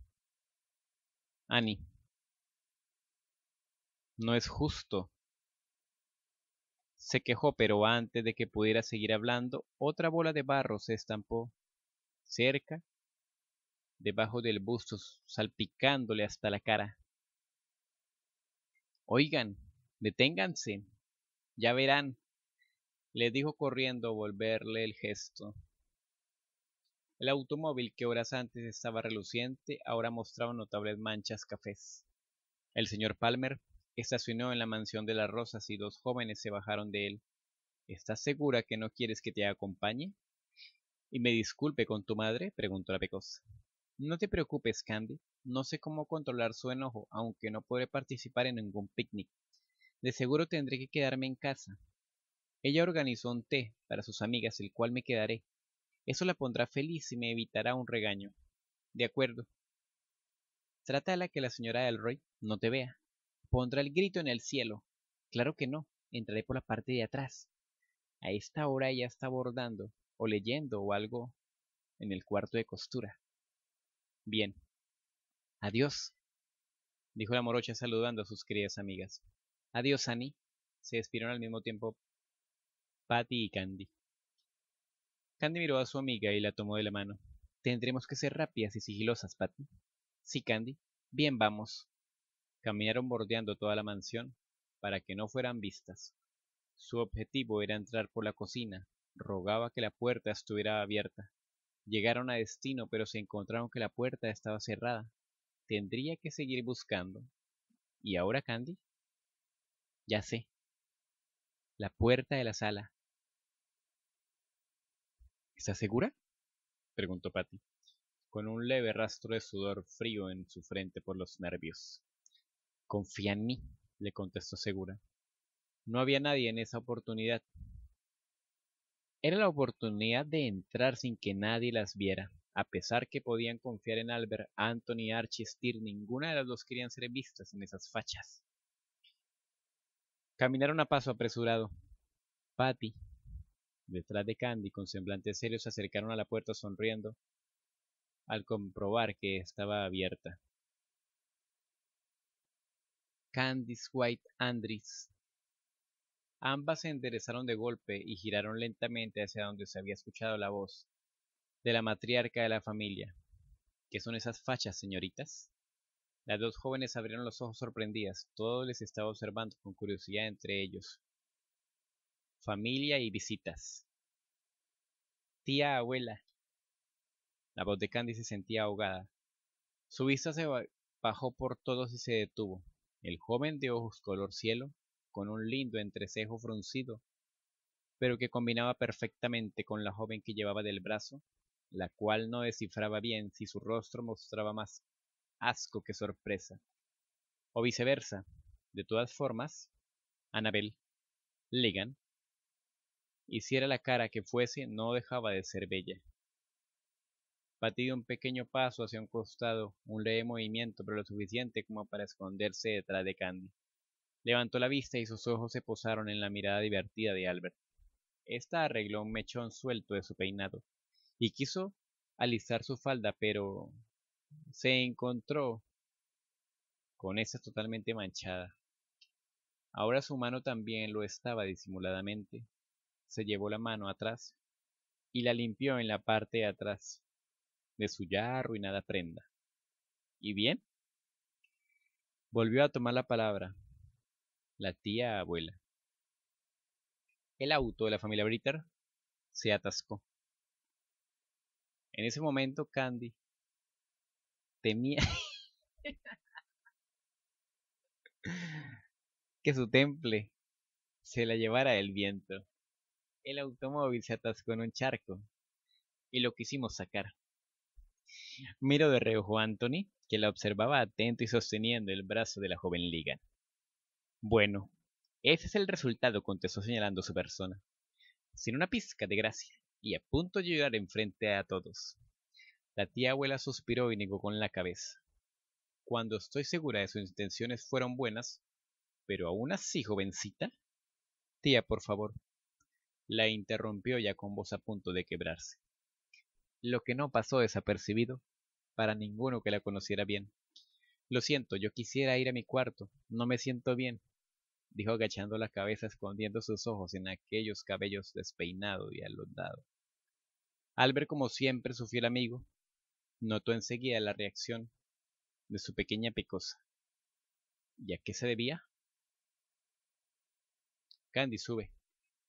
Annie, no es justo, se quejó, pero antes de que pudiera seguir hablando, otra bola de barro se estampó cerca, debajo del busto, salpicándole hasta la cara. Oigan, deténganse, ya verán, le dijo corriendo volverle el gesto. El automóvil que horas antes estaba reluciente ahora mostraba notables manchas cafés. El señor Palmer Estacionó en la mansión de las rosas y dos jóvenes se bajaron de él. ¿Estás segura que no quieres que te acompañe? ¿Y me disculpe con tu madre? preguntó la pecosa. No te preocupes, Candy. No sé cómo controlar su enojo, aunque no podré participar en ningún picnic. De seguro tendré que quedarme en casa. Ella organizó un té para sus amigas, el cual me quedaré. Eso la pondrá feliz y me evitará un regaño. De acuerdo. Trátala que la señora Elroy no te vea. ¿Pondrá el grito en el cielo? Claro que no, entraré por la parte de atrás. A esta hora ella está bordando, o leyendo, o algo en el cuarto de costura. Bien. Adiós, dijo la morocha saludando a sus queridas amigas. Adiós, Annie. Se despidieron al mismo tiempo Patty y Candy. Candy miró a su amiga y la tomó de la mano. Tendremos que ser rápidas y sigilosas, Patty. Sí, Candy. Bien, vamos. Caminaron bordeando toda la mansión para que no fueran vistas. Su objetivo era entrar por la cocina. Rogaba que la puerta estuviera abierta. Llegaron a destino, pero se encontraron que la puerta estaba cerrada. Tendría que seguir buscando. ¿Y ahora, Candy? Ya sé. La puerta de la sala. ¿Estás segura? preguntó Patty, con un leve rastro de sudor frío en su frente por los nervios. Confía en mí, le contestó Segura. No había nadie en esa oportunidad. Era la oportunidad de entrar sin que nadie las viera. A pesar que podían confiar en Albert, Anthony, Archie, Steer, ninguna de las dos querían ser vistas en esas fachas. Caminaron a paso apresurado. Patty, detrás de Candy, con semblante serio, se acercaron a la puerta sonriendo al comprobar que estaba abierta. Candice White Andris Ambas se enderezaron de golpe y giraron lentamente hacia donde se había escuchado la voz de la matriarca de la familia. ¿Qué son esas fachas, señoritas? Las dos jóvenes abrieron los ojos sorprendidas. Todo les estaba observando con curiosidad entre ellos. Familia y visitas. Tía, abuela. La voz de Candy se sentía ahogada. Su vista se bajó por todos y se detuvo el joven de ojos color cielo, con un lindo entrecejo fruncido, pero que combinaba perfectamente con la joven que llevaba del brazo, la cual no descifraba bien si su rostro mostraba más asco que sorpresa, o viceversa. De todas formas, Anabel, Legan hiciera la cara que fuese, no dejaba de ser bella. Batido un pequeño paso hacia un costado, un leve movimiento, pero lo suficiente como para esconderse detrás de Candy. Levantó la vista y sus ojos se posaron en la mirada divertida de Albert. Esta arregló un mechón suelto de su peinado y quiso alisar su falda, pero se encontró con esta totalmente manchada. Ahora su mano también lo estaba disimuladamente. Se llevó la mano atrás y la limpió en la parte de atrás de su ya arruinada prenda. ¿Y bien? Volvió a tomar la palabra la tía abuela. El auto de la familia Britter se atascó. En ese momento Candy temía [laughs] que su temple se la llevara el viento. El automóvil se atascó en un charco y lo quisimos sacar. Miró de reojo a Anthony, que la observaba atento y sosteniendo el brazo de la joven liga. Bueno, ese es el resultado, contestó señalando su persona, sin una pizca de gracia, y a punto de llegar enfrente a todos. La tía abuela suspiró y negó con la cabeza. Cuando estoy segura de sus intenciones fueron buenas, pero aún así, jovencita. Tía, por favor. La interrumpió ya con voz a punto de quebrarse. Lo que no pasó desapercibido para ninguno que la conociera bien. Lo siento, yo quisiera ir a mi cuarto, no me siento bien, dijo agachando la cabeza, escondiendo sus ojos en aquellos cabellos despeinados y alondados, Al ver como siempre su fiel amigo, notó enseguida la reacción de su pequeña picosa. ¿Y a qué se debía? Candy, sube.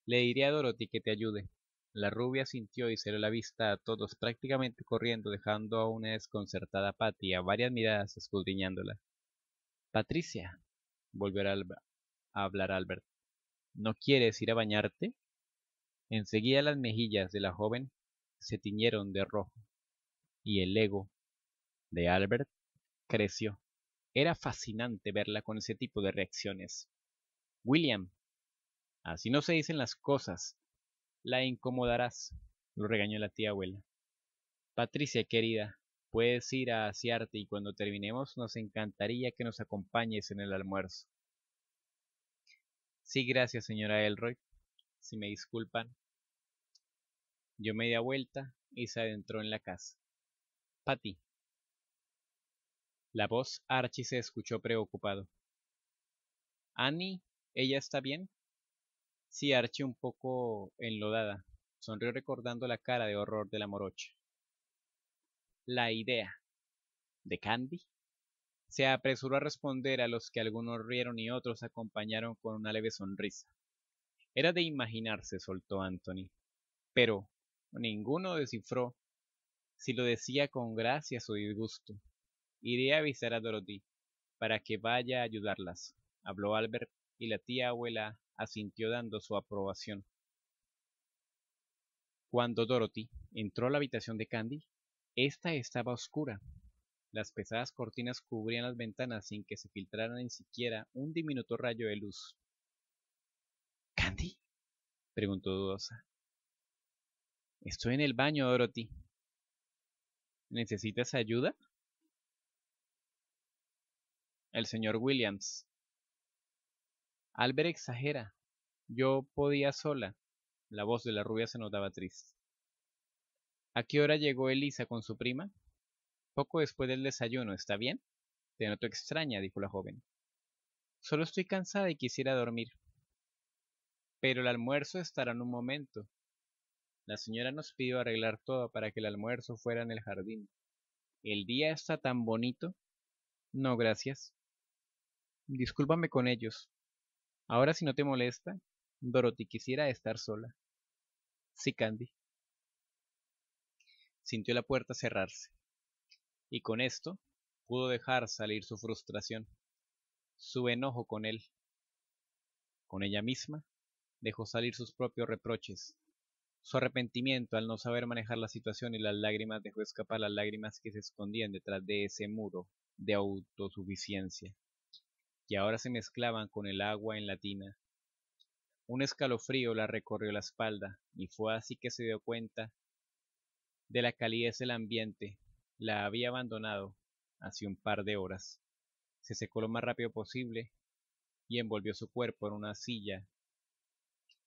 Le diré a Dorothy que te ayude. La rubia sintió y cerró la vista a todos prácticamente corriendo, dejando a una desconcertada Patty a varias miradas escudriñándola. Patricia, volvió a hablar Albert, ¿no quieres ir a bañarte? Enseguida las mejillas de la joven se tiñeron de rojo y el ego de Albert creció. Era fascinante verla con ese tipo de reacciones. William, así no se dicen las cosas. La incomodarás, lo regañó la tía abuela. Patricia, querida, puedes ir a asearte y cuando terminemos nos encantaría que nos acompañes en el almuerzo. Sí, gracias, señora Elroy. Si me disculpan. Yo media vuelta y se adentró en la casa. ¿Pati? La voz Archie se escuchó preocupado. Annie, ¿ella está bien? Si Archie un poco enlodada, sonrió recordando la cara de horror de la morocha. La idea de Candy se apresuró a responder a los que algunos rieron y otros acompañaron con una leve sonrisa. Era de imaginarse, soltó Anthony, pero ninguno descifró si lo decía con gracia o disgusto. Iré a avisar a Dorothy para que vaya a ayudarlas, habló Albert, y la tía abuela asintió dando su aprobación. Cuando Dorothy entró a la habitación de Candy, esta estaba oscura. Las pesadas cortinas cubrían las ventanas sin que se filtrara ni siquiera un diminuto rayo de luz. ¿Candy? preguntó dudosa. Estoy en el baño, Dorothy. ¿Necesitas ayuda? El señor Williams Albert exagera. Yo podía sola. La voz de la rubia se notaba triste. ¿A qué hora llegó Elisa con su prima? Poco después del desayuno, ¿está bien? Te noto extraña, dijo la joven. Solo estoy cansada y quisiera dormir. Pero el almuerzo estará en un momento. La señora nos pidió arreglar todo para que el almuerzo fuera en el jardín. ¿El día está tan bonito? No, gracias. Discúlpame con ellos. Ahora si no te molesta, Dorothy quisiera estar sola. Sí, Candy. Sintió la puerta cerrarse, y con esto pudo dejar salir su frustración, su enojo con él. Con ella misma dejó salir sus propios reproches, su arrepentimiento al no saber manejar la situación y las lágrimas dejó escapar las lágrimas que se escondían detrás de ese muro de autosuficiencia. Y ahora se mezclaban con el agua en la tina. Un escalofrío la recorrió la espalda, y fue así que se dio cuenta de la calidez del ambiente. La había abandonado hace un par de horas. Se secó lo más rápido posible y envolvió su cuerpo en una silla,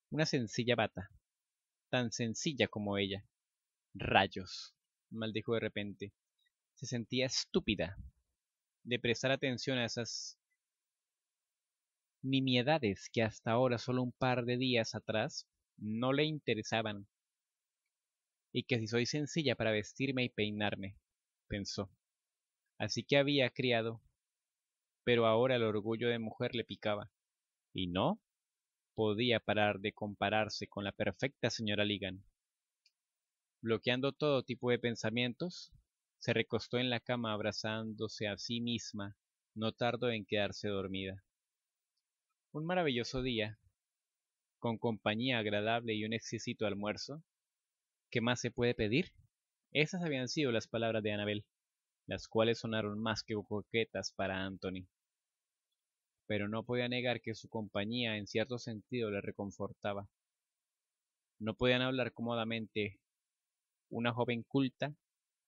una sencilla bata, tan sencilla como ella. Rayos, maldijo de repente. Se sentía estúpida de prestar atención a esas nimiedades que hasta ahora, solo un par de días atrás, no le interesaban. Y que si soy sencilla para vestirme y peinarme, pensó. Así que había criado. Pero ahora el orgullo de mujer le picaba. Y no podía parar de compararse con la perfecta señora Ligan. Bloqueando todo tipo de pensamientos, se recostó en la cama abrazándose a sí misma. No tardó en quedarse dormida. Un maravilloso día, con compañía agradable y un exquisito almuerzo. ¿Qué más se puede pedir? Esas habían sido las palabras de Anabel, las cuales sonaron más que coquetas para Anthony. Pero no podía negar que su compañía en cierto sentido le reconfortaba. No podían hablar cómodamente una joven culta,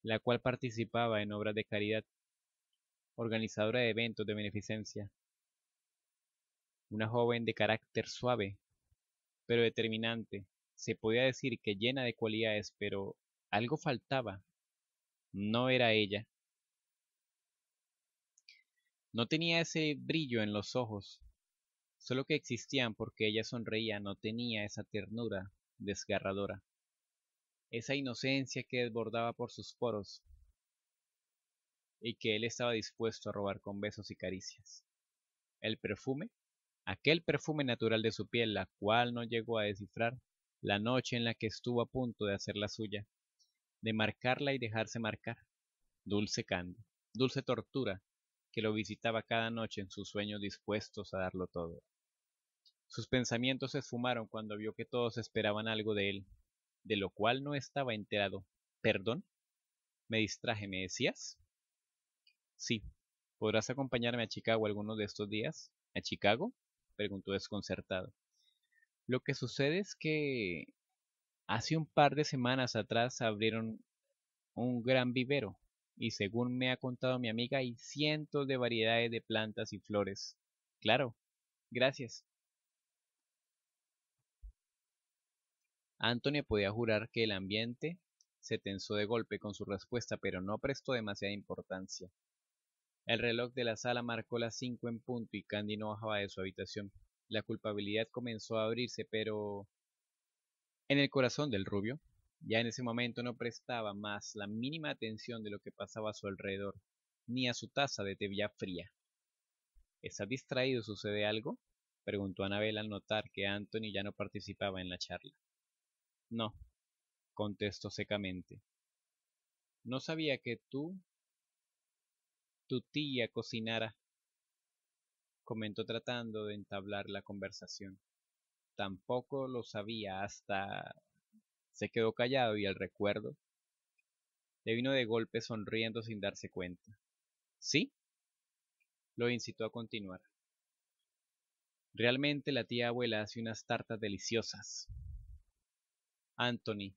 la cual participaba en obras de caridad, organizadora de eventos de beneficencia, una joven de carácter suave, pero determinante. Se podía decir que llena de cualidades, pero algo faltaba. No era ella. No tenía ese brillo en los ojos, solo que existían porque ella sonreía, no tenía esa ternura desgarradora, esa inocencia que desbordaba por sus poros y que él estaba dispuesto a robar con besos y caricias. El perfume aquel perfume natural de su piel, la cual no llegó a descifrar la noche en la que estuvo a punto de hacer la suya, de marcarla y dejarse marcar. Dulce candy, dulce tortura, que lo visitaba cada noche en sus sueños dispuestos a darlo todo. Sus pensamientos se esfumaron cuando vio que todos esperaban algo de él, de lo cual no estaba enterado. ¿Perdón? Me distraje, ¿me decías? Sí. ¿Podrás acompañarme a Chicago algunos de estos días? ¿A Chicago? preguntó desconcertado. Lo que sucede es que hace un par de semanas atrás abrieron un gran vivero y según me ha contado mi amiga hay cientos de variedades de plantas y flores. Claro, gracias. Antonio podía jurar que el ambiente se tensó de golpe con su respuesta, pero no prestó demasiada importancia. El reloj de la sala marcó las cinco en punto y Candy no bajaba de su habitación. La culpabilidad comenzó a abrirse, pero... En el corazón del rubio, ya en ese momento no prestaba más la mínima atención de lo que pasaba a su alrededor, ni a su taza de té fría. ¿Estás distraído? ¿Sucede algo? preguntó Anabel al notar que Anthony ya no participaba en la charla. No, contestó secamente. No sabía que tú tu tía cocinara, comentó tratando de entablar la conversación. Tampoco lo sabía hasta... Se quedó callado y al recuerdo le vino de golpe sonriendo sin darse cuenta. ¿Sí? Lo incitó a continuar. Realmente la tía abuela hace unas tartas deliciosas. Anthony,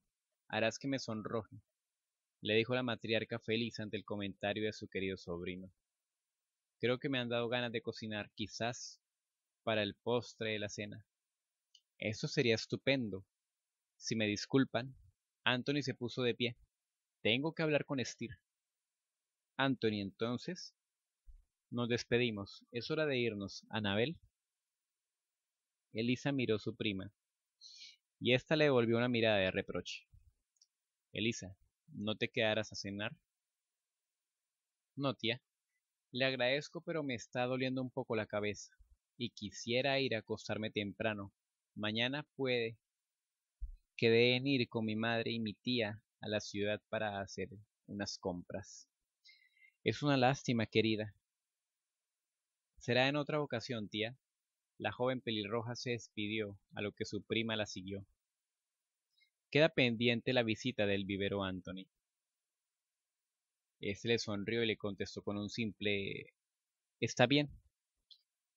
harás que me sonroje le dijo la matriarca feliz ante el comentario de su querido sobrino. Creo que me han dado ganas de cocinar, quizás para el postre de la cena. Eso sería estupendo. Si me disculpan, Anthony se puso de pie. Tengo que hablar con Stir. Anthony, entonces. Nos despedimos. Es hora de irnos. Anabel. Elisa miró a su prima, y esta le devolvió una mirada de reproche. Elisa, ¿No te quedarás a cenar? No, tía. Le agradezco, pero me está doliendo un poco la cabeza. Y quisiera ir a acostarme temprano. Mañana puede. que en ir con mi madre y mi tía a la ciudad para hacer unas compras. Es una lástima, querida. Será en otra ocasión, tía. La joven pelirroja se despidió, a lo que su prima la siguió. Queda pendiente la visita del vivero Anthony. Este le sonrió y le contestó con un simple Está bien.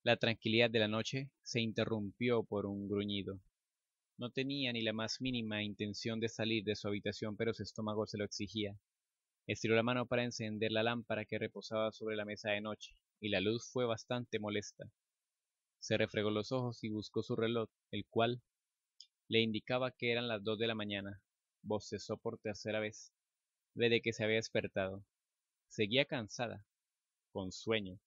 La tranquilidad de la noche se interrumpió por un gruñido. No tenía ni la más mínima intención de salir de su habitación, pero su estómago se lo exigía. Estiró la mano para encender la lámpara que reposaba sobre la mesa de noche, y la luz fue bastante molesta. Se refregó los ojos y buscó su reloj, el cual le indicaba que eran las dos de la mañana. Bostezó por tercera vez, desde que se había despertado. Seguía cansada, con sueño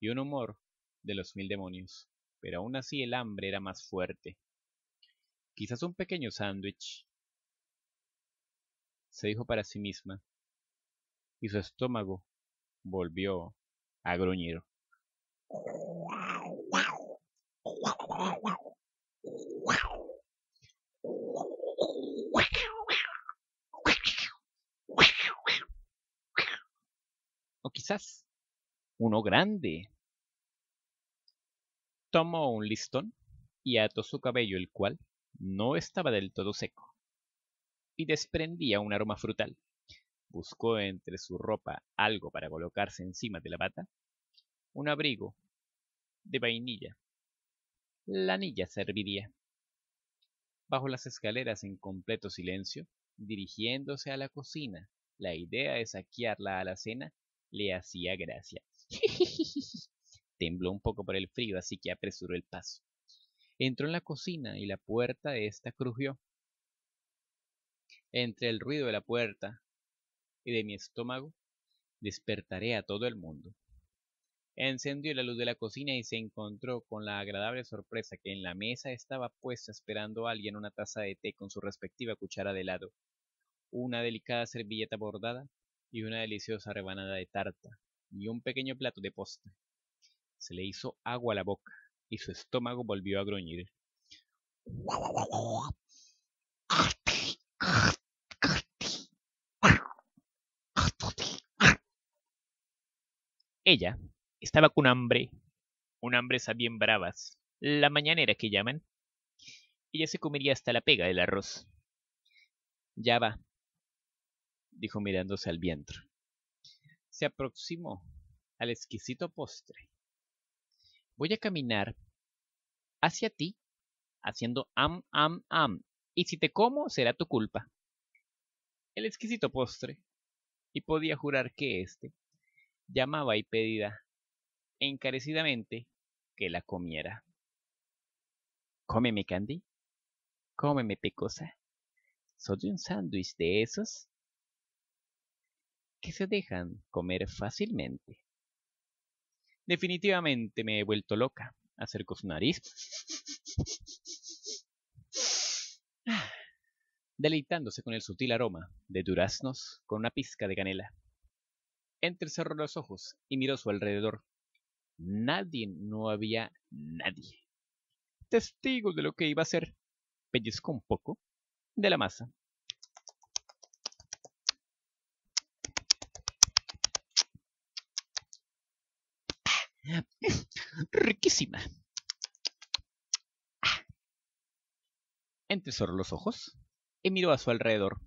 y un humor de los mil demonios, pero aún así el hambre era más fuerte. Quizás un pequeño sándwich, se dijo para sí misma, y su estómago volvió a gruñir. quizás, uno grande. Tomó un listón y ató su cabello, el cual no estaba del todo seco, y desprendía un aroma frutal. Buscó entre su ropa algo para colocarse encima de la bata, un abrigo de vainilla. La anilla serviría. Bajo las escaleras en completo silencio, dirigiéndose a la cocina, la idea de saquear la alacena le hacía gracia. [laughs] Tembló un poco por el frío, así que apresuró el paso. Entró en la cocina y la puerta de esta crujió. Entre el ruido de la puerta y de mi estómago, despertaré a todo el mundo. Encendió la luz de la cocina y se encontró con la agradable sorpresa que en la mesa estaba puesta esperando a alguien una taza de té con su respectiva cuchara de lado, una delicada servilleta bordada y una deliciosa rebanada de tarta y un pequeño plato de postre. Se le hizo agua a la boca y su estómago volvió a gruñir. Ella estaba con hambre, un hambre sabien bravas, la mañanera que llaman. Ella se comería hasta la pega del arroz. Ya va, dijo mirándose al vientre. Se aproximó al exquisito postre. Voy a caminar hacia ti, haciendo am, am, am, y si te como será tu culpa. El exquisito postre, y podía jurar que éste, llamaba y pedía encarecidamente que la comiera. Cómeme, Candy. Cómeme, pecosa. Soy un sándwich de esos que se dejan comer fácilmente. Definitivamente me he vuelto loca. Acerco su nariz. [sighs] deleitándose con el sutil aroma de duraznos con una pizca de canela. Entrecerró los ojos y miró a su alrededor. Nadie, no había nadie. Testigo de lo que iba a ser, pellizcó un poco de la masa [laughs] Riquísima. Ah. Entresoró los ojos y miró a su alrededor.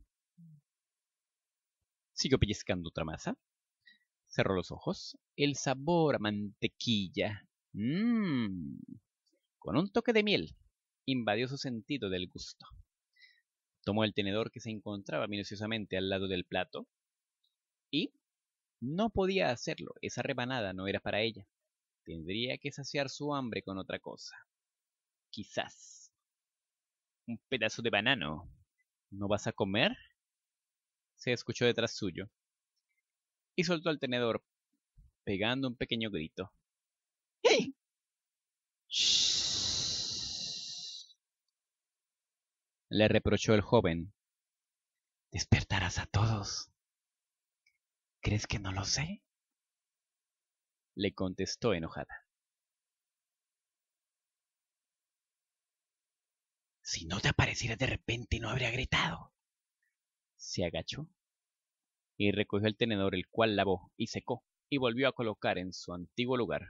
Siguió pellizcando otra masa. Cerró los ojos. El sabor a mantequilla. Mmm. Con un toque de miel invadió su sentido del gusto. Tomó el tenedor que se encontraba minuciosamente al lado del plato y no podía hacerlo. Esa rebanada no era para ella. Tendría que saciar su hambre con otra cosa. Quizás. Un pedazo de banano. ¿No vas a comer? Se escuchó detrás suyo. Y soltó el tenedor, pegando un pequeño grito. ¡Hey! Le reprochó el joven. Despertarás a todos. ¿Crees que no lo sé? le contestó enojada. Si no te apareciera de repente no habría gritado. Se agachó y recogió el tenedor, el cual lavó y secó, y volvió a colocar en su antiguo lugar.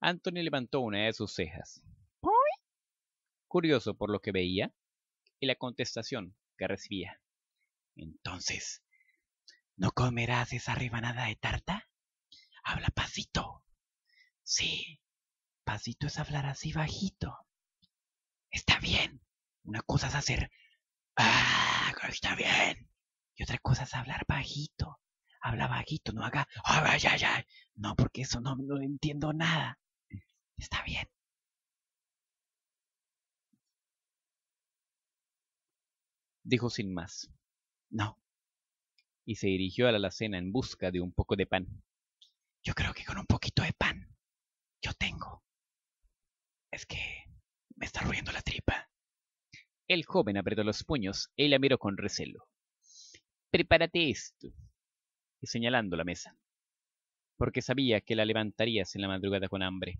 Anthony levantó una de sus cejas, curioso por lo que veía y la contestación que recibía. Entonces, ¿no comerás esa rebanada de tarta? Habla pasito. Sí, pasito es hablar así bajito. Está bien. Una cosa es hacer... ¡Ah! Está bien. Y otra cosa es hablar bajito. Habla bajito, no haga... ah, ay, ay! No, porque eso no, no entiendo nada. Está bien. Dijo sin más. No. Y se dirigió a la alacena en busca de un poco de pan. Yo creo que con un poquito de pan. Yo tengo. Es que me está ruyendo la tripa. El joven apretó los puños y la miró con recelo. Prepárate esto. Y señalando la mesa. Porque sabía que la levantarías en la madrugada con hambre.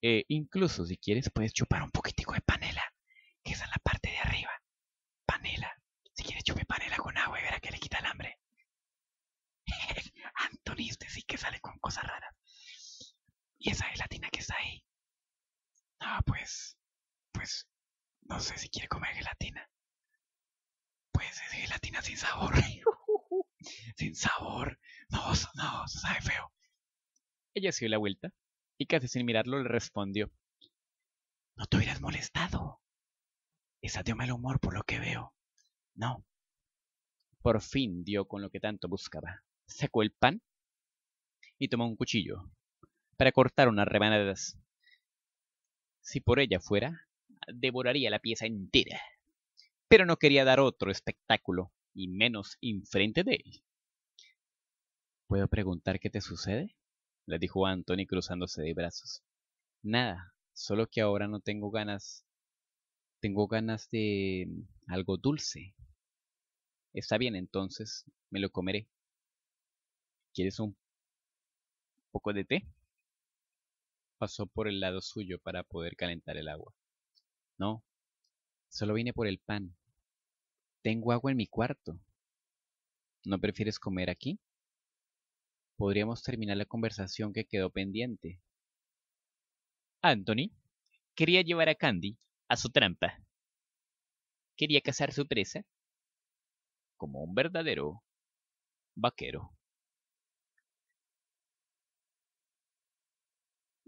E incluso si quieres puedes chupar un poquitico de panela, que es es la parte de arriba. Panela. Si quieres chupe panela con agua triste sí que sale con cosas raras. Y esa gelatina que está ahí. Ah, pues, pues, no sé si quiere comer gelatina. Pues es gelatina sin sabor. [laughs] sin sabor. No, no, sabe feo. Ella se dio la vuelta y casi sin mirarlo le respondió. No te hubieras molestado. Esa dio mal humor por lo que veo. No. Por fin dio con lo que tanto buscaba. Sacó el pan y tomó un cuchillo para cortar unas rebanadas. Si por ella fuera, devoraría la pieza entera. Pero no quería dar otro espectáculo, y menos enfrente de él. ¿Puedo preguntar qué te sucede? le dijo Anthony cruzándose de brazos. Nada, solo que ahora no tengo ganas. Tengo ganas de mm, algo dulce. Está bien, entonces me lo comeré. ¿Quieres un poco de té, pasó por el lado suyo para poder calentar el agua. No, solo vine por el pan. Tengo agua en mi cuarto. ¿No prefieres comer aquí? Podríamos terminar la conversación que quedó pendiente. Anthony quería llevar a Candy a su trampa. Quería cazar su presa como un verdadero vaquero.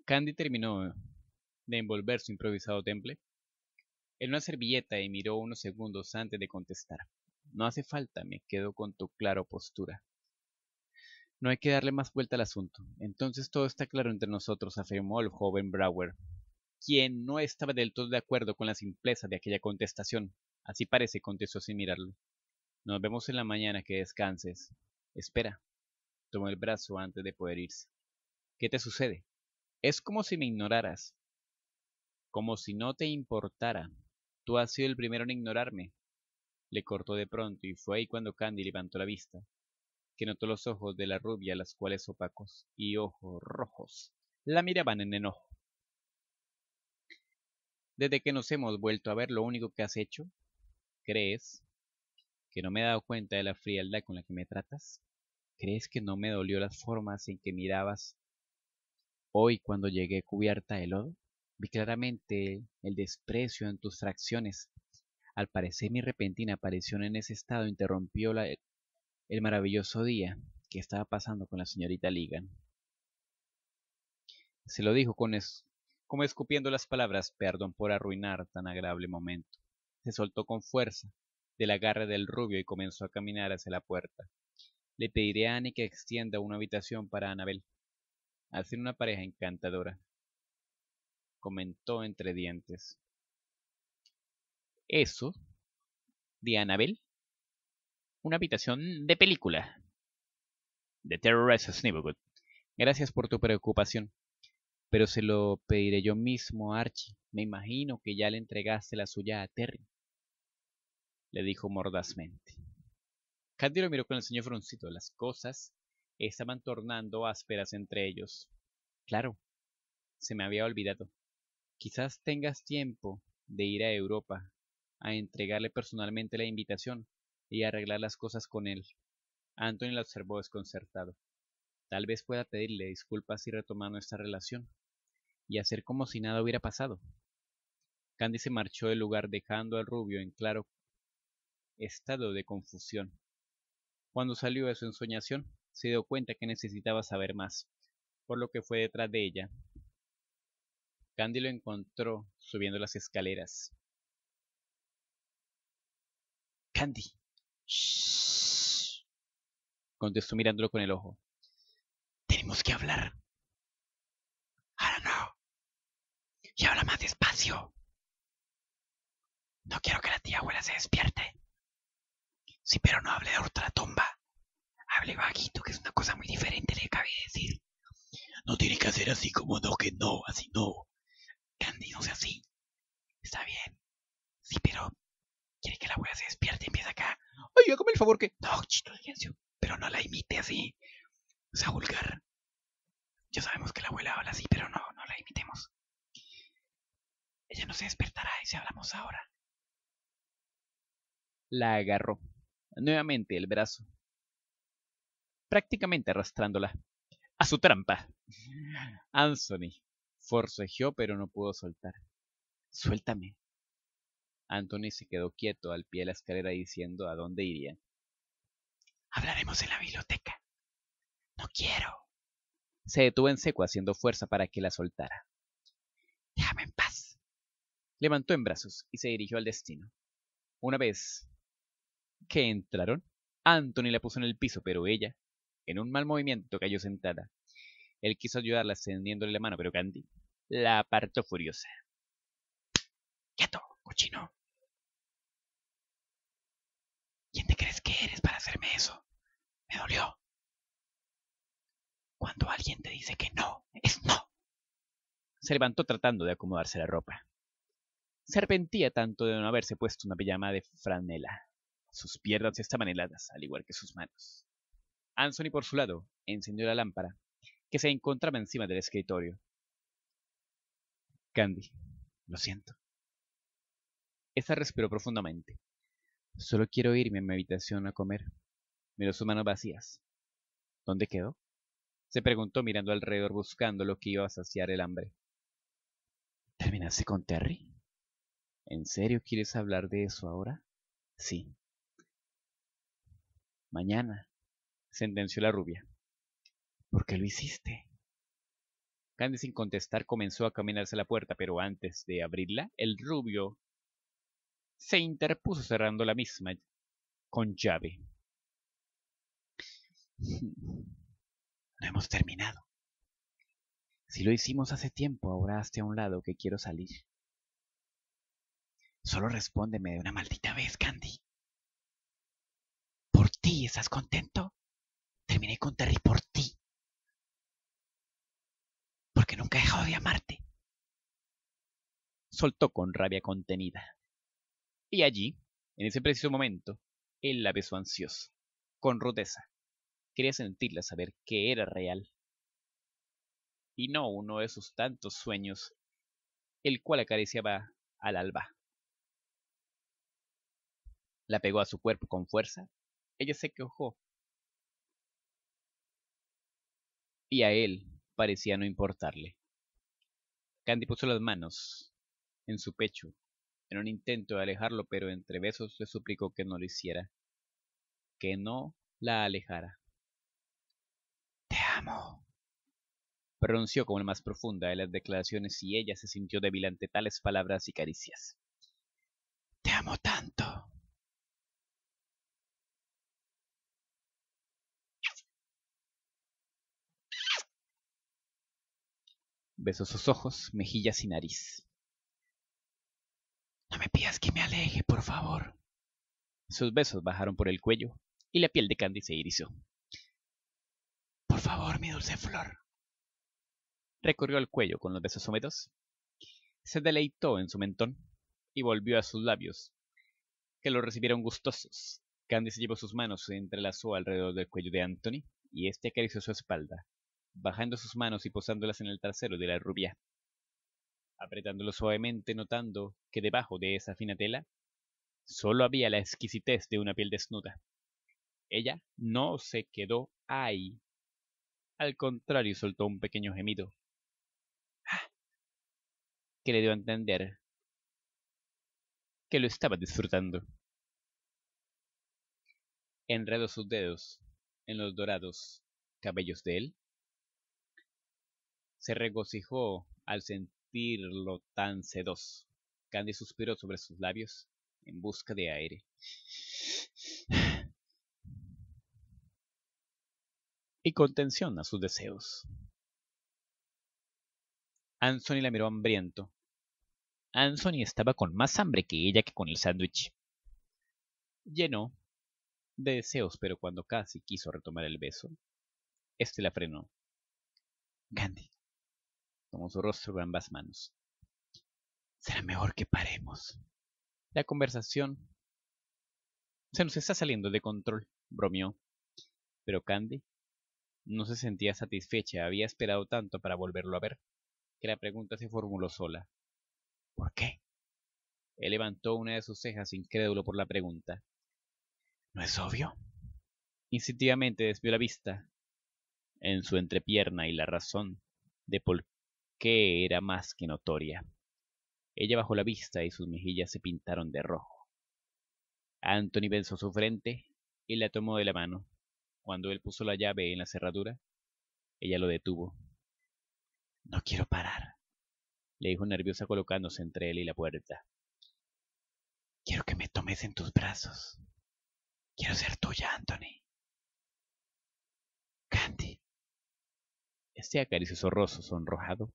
Candy terminó de envolver su improvisado temple en una servilleta y miró unos segundos antes de contestar. No hace falta, me quedo con tu claro postura. No hay que darle más vuelta al asunto. Entonces todo está claro entre nosotros, afirmó el joven Brower, quien no estaba del todo de acuerdo con la simpleza de aquella contestación. Así parece, contestó sin mirarlo. Nos vemos en la mañana, que descanses. Espera. Tomó el brazo antes de poder irse. ¿Qué te sucede? Es como si me ignoraras, como si no te importara. Tú has sido el primero en ignorarme. Le cortó de pronto y fue ahí cuando Candy levantó la vista, que notó los ojos de la rubia, las cuales opacos y ojos rojos la miraban en enojo. Desde que nos hemos vuelto a ver, lo único que has hecho, ¿crees que no me he dado cuenta de la frialdad con la que me tratas? ¿Crees que no me dolió las formas en que mirabas Hoy, cuando llegué cubierta de lodo, vi claramente el desprecio en tus fracciones. Al parecer mi repentina aparición en ese estado interrumpió el maravilloso día que estaba pasando con la señorita Ligan. Se lo dijo con como escupiendo las palabras perdón por arruinar tan agradable momento. Se soltó con fuerza del agarre del rubio y comenzó a caminar hacia la puerta. Le pediré a Annie que extienda una habitación para Anabel, Hacen una pareja encantadora, comentó entre dientes. Eso, Diana anabel una habitación de película. De Terrorist Snivelgood. Gracias por tu preocupación. Pero se lo pediré yo mismo Archie. Me imagino que ya le entregaste la suya a Terry. Le dijo mordazmente. Candy lo miró con el señor froncito. Las cosas estaban tornando ásperas entre ellos. Claro, se me había olvidado. Quizás tengas tiempo de ir a Europa, a entregarle personalmente la invitación y arreglar las cosas con él. Anthony la observó desconcertado. Tal vez pueda pedirle disculpas y retomar nuestra relación, y hacer como si nada hubiera pasado. Candy se marchó del lugar dejando al rubio en claro estado de confusión. Cuando salió de su ensoñación, se dio cuenta que necesitaba saber más, por lo que fue detrás de ella. Candy lo encontró subiendo las escaleras. Candy. Contestó mirándolo con el ojo. Tenemos que hablar. Ahora no. Y habla más despacio. No quiero que la tía abuela se despierte. Sí, pero no hable de otra tumba. Hable bajito, que es una cosa muy diferente, le acabé de decir. No tiene que hacer así como no, que no, así no. Candy, no sea así. Está bien. Sí, pero... ¿Quiere que la abuela se despierte y empiece acá? Ay, hágame el favor que... No, chito, silencio. Pero no la imite así. O sea, vulgar. Ya sabemos que la abuela habla así, pero no, no la imitemos. Ella no se despertará y si hablamos ahora. La agarró nuevamente el brazo prácticamente arrastrándola a su trampa. Anthony forcejeó pero no pudo soltar. Suéltame. Anthony se quedó quieto al pie de la escalera diciendo a dónde iría. Hablaremos en la biblioteca. No quiero. Se detuvo en seco haciendo fuerza para que la soltara. Déjame en paz. Levantó en brazos y se dirigió al destino. Una vez que entraron, Anthony la puso en el piso, pero ella en un mal movimiento cayó sentada. Él quiso ayudarla extendiéndole la mano, pero Candy la apartó furiosa. ¡Quieto, cochino! ¿Quién te crees que eres para hacerme eso? Me dolió. Cuando alguien te dice que no, es no. Se levantó tratando de acomodarse la ropa. Se arrepentía tanto de no haberse puesto una pijama de franela. Sus piernas estaban heladas, al igual que sus manos. Anthony, por su lado, encendió la lámpara, que se encontraba encima del escritorio. Candy, lo siento. Esta respiró profundamente. Solo quiero irme a mi habitación a comer. Miró sus manos vacías. ¿Dónde quedó? Se preguntó mirando alrededor buscando lo que iba a saciar el hambre. ¿Terminaste con Terry? ¿En serio quieres hablar de eso ahora? Sí. Mañana sentenció la rubia. ¿Por qué lo hiciste? Candy sin contestar comenzó a caminarse a la puerta, pero antes de abrirla, el rubio se interpuso cerrando la misma con llave. [laughs] No hemos terminado. Si lo hicimos hace tiempo, ahora hazte a un lado que quiero salir. Solo respóndeme de una maldita vez, Candy. ¿Por ti estás contento? Terminé con Terry por ti. Porque nunca he dejado de amarte. Soltó con rabia contenida. Y allí, en ese preciso momento, él la besó ansioso, con rudeza. Quería sentirla saber que era real. Y no uno de sus tantos sueños, el cual acariciaba al alba. La pegó a su cuerpo con fuerza. Ella se quejó y a él parecía no importarle. Candy puso las manos en su pecho en un intento de alejarlo, pero entre besos le suplicó que no lo hiciera, que no la alejara. Te amo, pronunció con la más profunda de las declaraciones y ella se sintió débil ante tales palabras y caricias. Besó sus ojos, mejillas y nariz. No me pidas que me aleje, por favor. Sus besos bajaron por el cuello y la piel de Candy se irisó. Por favor, mi dulce flor. Recorrió el cuello con los besos húmedos, se deleitó en su mentón y volvió a sus labios, que lo recibieron gustosos. Candy se llevó sus manos y entrelazó alrededor del cuello de Anthony y este acarició su espalda, bajando sus manos y posándolas en el trasero de la rubia, apretándolo suavemente notando que debajo de esa fina tela solo había la exquisitez de una piel desnuda. Ella no se quedó ahí. Al contrario, soltó un pequeño gemido. ¡Ah! Que le dio a entender que lo estaba disfrutando. Enredó sus dedos en los dorados cabellos de él se regocijó al sentirlo tan sedoso. Candy suspiró sobre sus labios en busca de aire. Y contención a sus deseos. Anthony la miró hambriento. Anthony estaba con más hambre que ella que con el sándwich. Llenó de deseos, pero cuando casi quiso retomar el beso, este la frenó. Gandhi, Tomó su rostro con ambas manos. Será mejor que paremos. La conversación se nos está saliendo de control, bromeó. Pero Candy no se sentía satisfecha, había esperado tanto para volverlo a ver, que la pregunta se formuló sola. ¿Por qué? Él levantó una de sus cejas incrédulo por la pregunta. ¿No es obvio? Instintivamente desvió la vista en su entrepierna y la razón de por que era más que notoria. Ella bajó la vista y sus mejillas se pintaron de rojo. Anthony besó su frente y la tomó de la mano. Cuando él puso la llave en la cerradura, ella lo detuvo. No quiero parar, le dijo nerviosa colocándose entre él y la puerta. Quiero que me tomes en tus brazos. Quiero ser tuya, Anthony. Candy. Este acarició rostro sonrojado,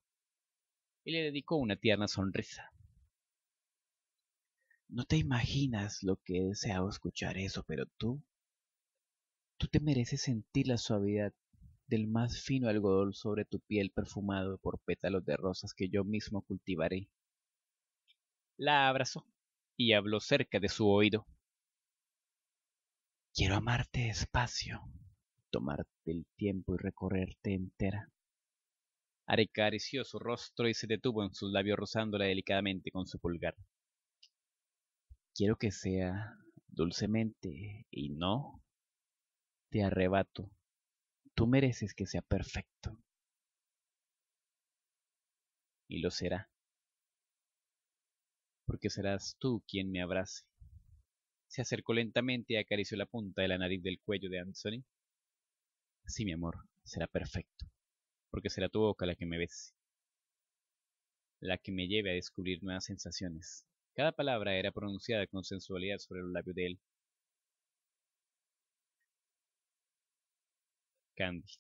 y le dedicó una tierna sonrisa. No te imaginas lo que he deseado escuchar eso, pero tú, tú te mereces sentir la suavidad del más fino algodón sobre tu piel perfumado por pétalos de rosas que yo mismo cultivaré. La abrazó y habló cerca de su oído. Quiero amarte despacio, tomarte el tiempo y recorrerte entera acarició su rostro y se detuvo en sus labios rozándola delicadamente con su pulgar. Quiero que sea dulcemente y no te arrebato. Tú mereces que sea perfecto. Y lo será. Porque serás tú quien me abrace. Se acercó lentamente y acarició la punta de la nariz del cuello de Anthony. Sí, mi amor, será perfecto porque será tu boca la que me ves, la que me lleve a descubrir nuevas sensaciones. Cada palabra era pronunciada con sensualidad sobre el labios de él. Candy.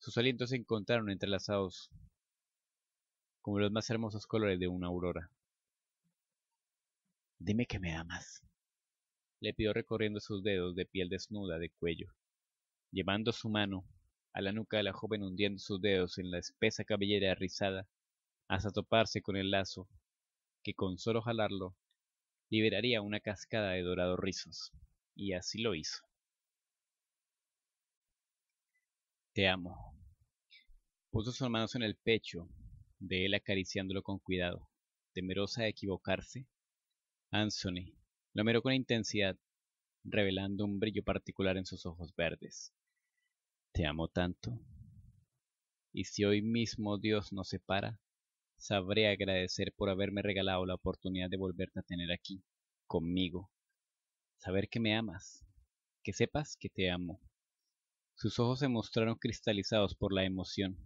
Sus alientos se encontraron entrelazados como los más hermosos colores de una aurora. Dime que me amas, le pidió recorriendo sus dedos de piel desnuda de cuello, llevando su mano a la nuca de la joven hundiendo sus dedos en la espesa cabellera rizada hasta toparse con el lazo que con solo jalarlo liberaría una cascada de dorados rizos. Y así lo hizo. Te amo. Puso sus manos en el pecho de él acariciándolo con cuidado, temerosa de equivocarse. Anthony lo miró con intensidad, revelando un brillo particular en sus ojos verdes. Te amo tanto. Y si hoy mismo Dios nos separa, sabré agradecer por haberme regalado la oportunidad de volverte a tener aquí, conmigo. Saber que me amas, que sepas que te amo. Sus ojos se mostraron cristalizados por la emoción.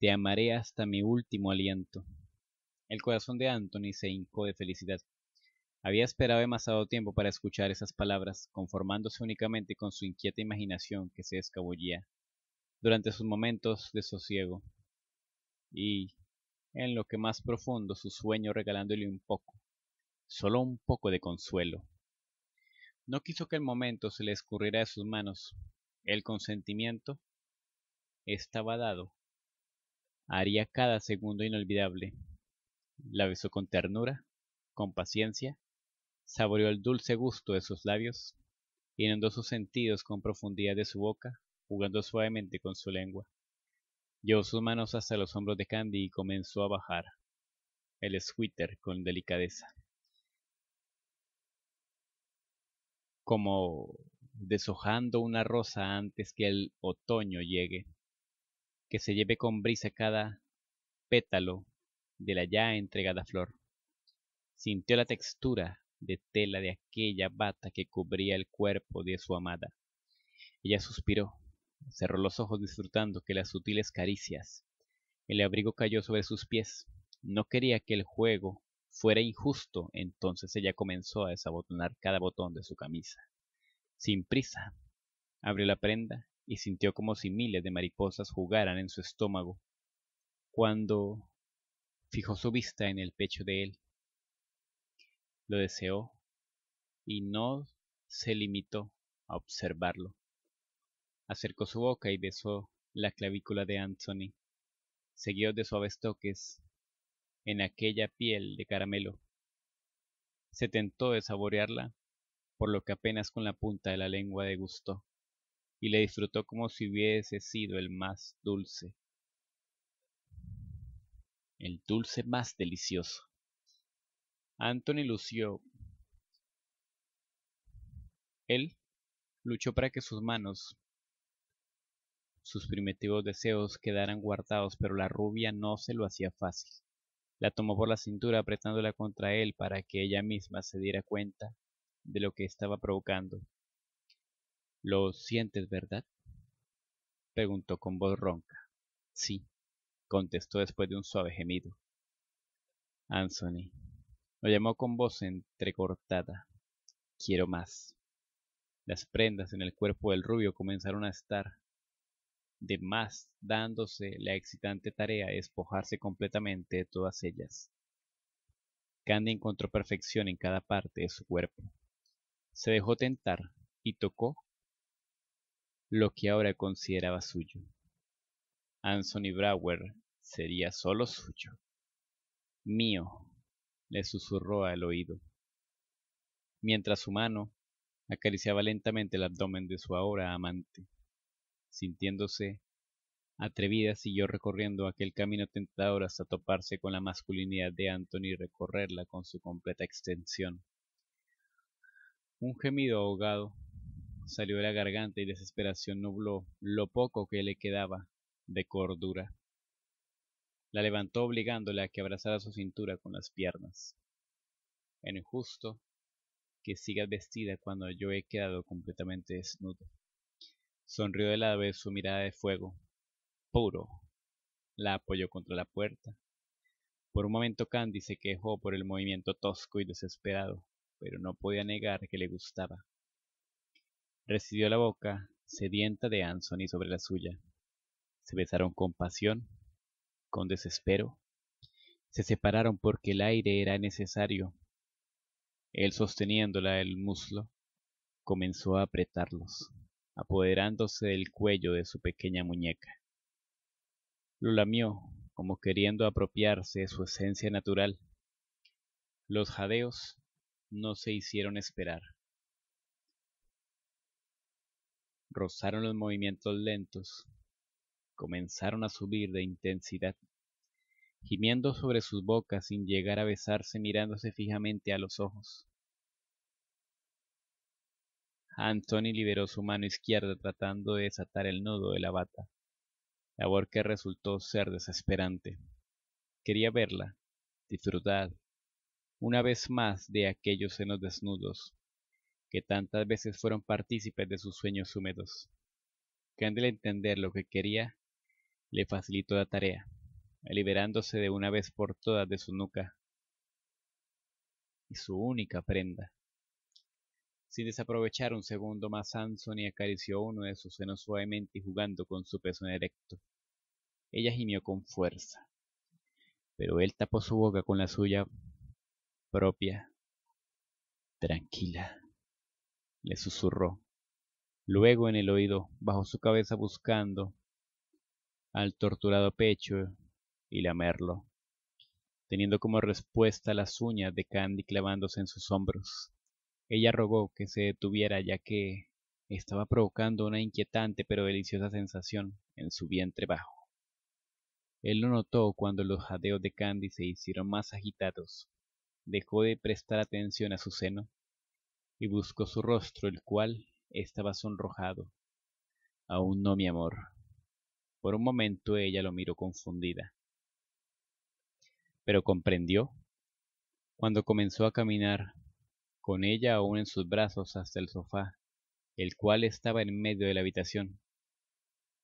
Te amaré hasta mi último aliento. El corazón de Anthony se hincó de felicidad. Había esperado demasiado tiempo para escuchar esas palabras, conformándose únicamente con su inquieta imaginación que se escabullía durante sus momentos de sosiego y, en lo que más profundo, su sueño regalándole un poco, solo un poco de consuelo. No quiso que el momento se le escurriera de sus manos. El consentimiento estaba dado. Haría cada segundo inolvidable. La besó con ternura, con paciencia saboreó el dulce gusto de sus labios, inundó sus sentidos con profundidad de su boca, jugando suavemente con su lengua. Llevó sus manos hasta los hombros de Candy y comenzó a bajar el sweater con delicadeza. Como deshojando una rosa antes que el otoño llegue, que se lleve con brisa cada pétalo de la ya entregada flor. Sintió la textura de tela de aquella bata que cubría el cuerpo de su amada. Ella suspiró, cerró los ojos disfrutando que las sutiles caricias. El abrigo cayó sobre sus pies. No quería que el juego fuera injusto, entonces ella comenzó a desabotonar cada botón de su camisa. Sin prisa, abrió la prenda y sintió como si miles de mariposas jugaran en su estómago. Cuando fijó su vista en el pecho de él, lo deseó y no se limitó a observarlo. Acercó su boca y besó la clavícula de Anthony, seguido de suaves toques en aquella piel de caramelo. Se tentó de saborearla, por lo que apenas con la punta de la lengua degustó, y le disfrutó como si hubiese sido el más dulce. El dulce más delicioso. Anthony lució. Él luchó para que sus manos, sus primitivos deseos quedaran guardados, pero la rubia no se lo hacía fácil. La tomó por la cintura apretándola contra él para que ella misma se diera cuenta de lo que estaba provocando. ¿Lo sientes, verdad? preguntó con voz ronca. Sí, contestó después de un suave gemido. Anthony llamó con voz entrecortada. Quiero más. Las prendas en el cuerpo del rubio comenzaron a estar de más, dándose la excitante tarea de despojarse completamente de todas ellas. Candy encontró perfección en cada parte de su cuerpo. Se dejó tentar y tocó lo que ahora consideraba suyo. Anthony Brower sería solo suyo. Mío, le susurró al oído, mientras su mano acariciaba lentamente el abdomen de su ahora amante. Sintiéndose atrevida, siguió recorriendo aquel camino tentador hasta toparse con la masculinidad de Anthony y recorrerla con su completa extensión. Un gemido ahogado salió de la garganta y desesperación nubló lo poco que le quedaba de cordura. La levantó obligándola a que abrazara su cintura con las piernas. En justo que sigas vestida cuando yo he quedado completamente desnudo. Sonrió de la vez su mirada de fuego. Puro. La apoyó contra la puerta. Por un momento Candy se quejó por el movimiento tosco y desesperado, pero no podía negar que le gustaba. Recibió la boca, sedienta de anson y sobre la suya. Se besaron con pasión con desespero. Se separaron porque el aire era necesario. Él sosteniéndola el muslo, comenzó a apretarlos, apoderándose del cuello de su pequeña muñeca. Lo lamió, como queriendo apropiarse de su esencia natural. Los jadeos no se hicieron esperar. Rozaron los movimientos lentos, comenzaron a subir de intensidad gimiendo sobre sus bocas sin llegar a besarse mirándose fijamente a los ojos. Anthony liberó su mano izquierda tratando de desatar el nudo de la bata, labor que resultó ser desesperante. Quería verla, disfrutar, una vez más de aquellos senos desnudos, que tantas veces fueron partícipes de sus sueños húmedos. Candel entender lo que quería le facilitó la tarea liberándose de una vez por todas de su nuca y su única prenda. Sin desaprovechar un segundo más, y acarició uno de sus senos suavemente y jugando con su pezón erecto. Ella gimió con fuerza, pero él tapó su boca con la suya propia. Tranquila, le susurró. Luego en el oído, bajo su cabeza buscando al torturado pecho y lamerlo, teniendo como respuesta las uñas de Candy clavándose en sus hombros. Ella rogó que se detuviera ya que estaba provocando una inquietante pero deliciosa sensación en su vientre bajo. Él lo notó cuando los jadeos de Candy se hicieron más agitados. Dejó de prestar atención a su seno y buscó su rostro, el cual estaba sonrojado. Aún no, mi amor. Por un momento ella lo miró confundida, pero comprendió, cuando comenzó a caminar, con ella aún en sus brazos hasta el sofá, el cual estaba en medio de la habitación.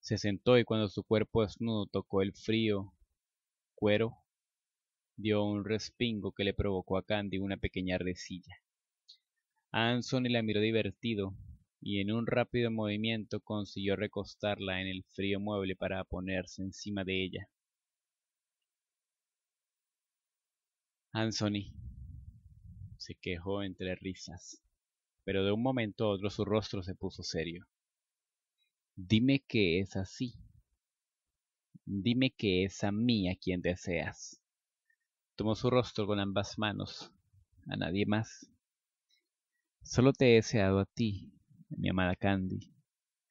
Se sentó y cuando su cuerpo desnudo tocó el frío cuero, dio un respingo que le provocó a Candy una pequeña resilla. Anson la miró divertido y en un rápido movimiento consiguió recostarla en el frío mueble para ponerse encima de ella. Anthony se quejó entre risas, pero de un momento a otro su rostro se puso serio. Dime que es así. Dime que es a mí a quien deseas. Tomó su rostro con ambas manos, a nadie más. Solo te he deseado a ti, mi amada Candy.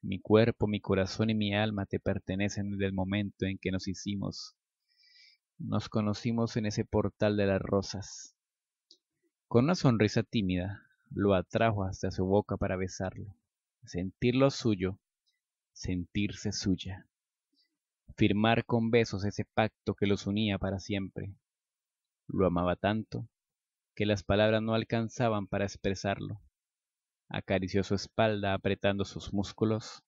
Mi cuerpo, mi corazón y mi alma te pertenecen desde el momento en que nos hicimos nos conocimos en ese portal de las rosas. Con una sonrisa tímida, lo atrajo hasta su boca para besarlo, sentirlo suyo, sentirse suya, firmar con besos ese pacto que los unía para siempre. Lo amaba tanto que las palabras no alcanzaban para expresarlo. Acarició su espalda apretando sus músculos,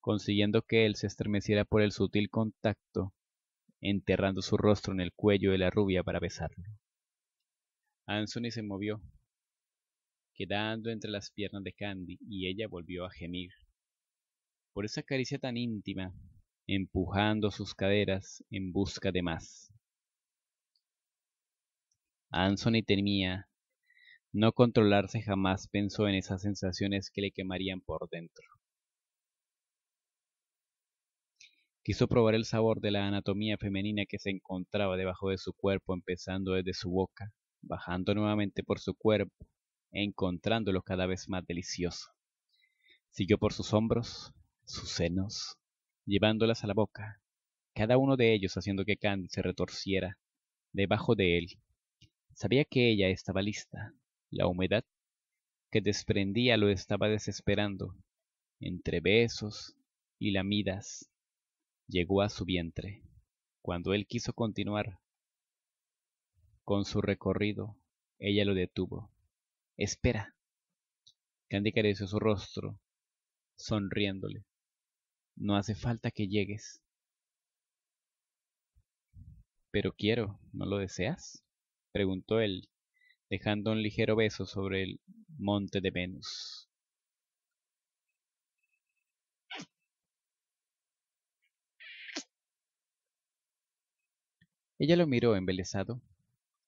consiguiendo que él se estremeciera por el sutil contacto enterrando su rostro en el cuello de la rubia para besarlo. Anthony se movió, quedando entre las piernas de Candy, y ella volvió a gemir. Por esa caricia tan íntima, empujando sus caderas en busca de más. Anthony temía no controlarse jamás pensó en esas sensaciones que le quemarían por dentro. Quiso probar el sabor de la anatomía femenina que se encontraba debajo de su cuerpo, empezando desde su boca, bajando nuevamente por su cuerpo, encontrándolo cada vez más delicioso. Siguió por sus hombros, sus senos, llevándolas a la boca, cada uno de ellos haciendo que Candy se retorciera debajo de él. Sabía que ella estaba lista. La humedad que desprendía lo estaba desesperando, entre besos y lamidas, llegó a su vientre. Cuando él quiso continuar con su recorrido, ella lo detuvo. Espera. Candy careció su rostro, sonriéndole. No hace falta que llegues. Pero quiero, ¿no lo deseas? preguntó él, dejando un ligero beso sobre el monte de Venus. Ella lo miró embelesado.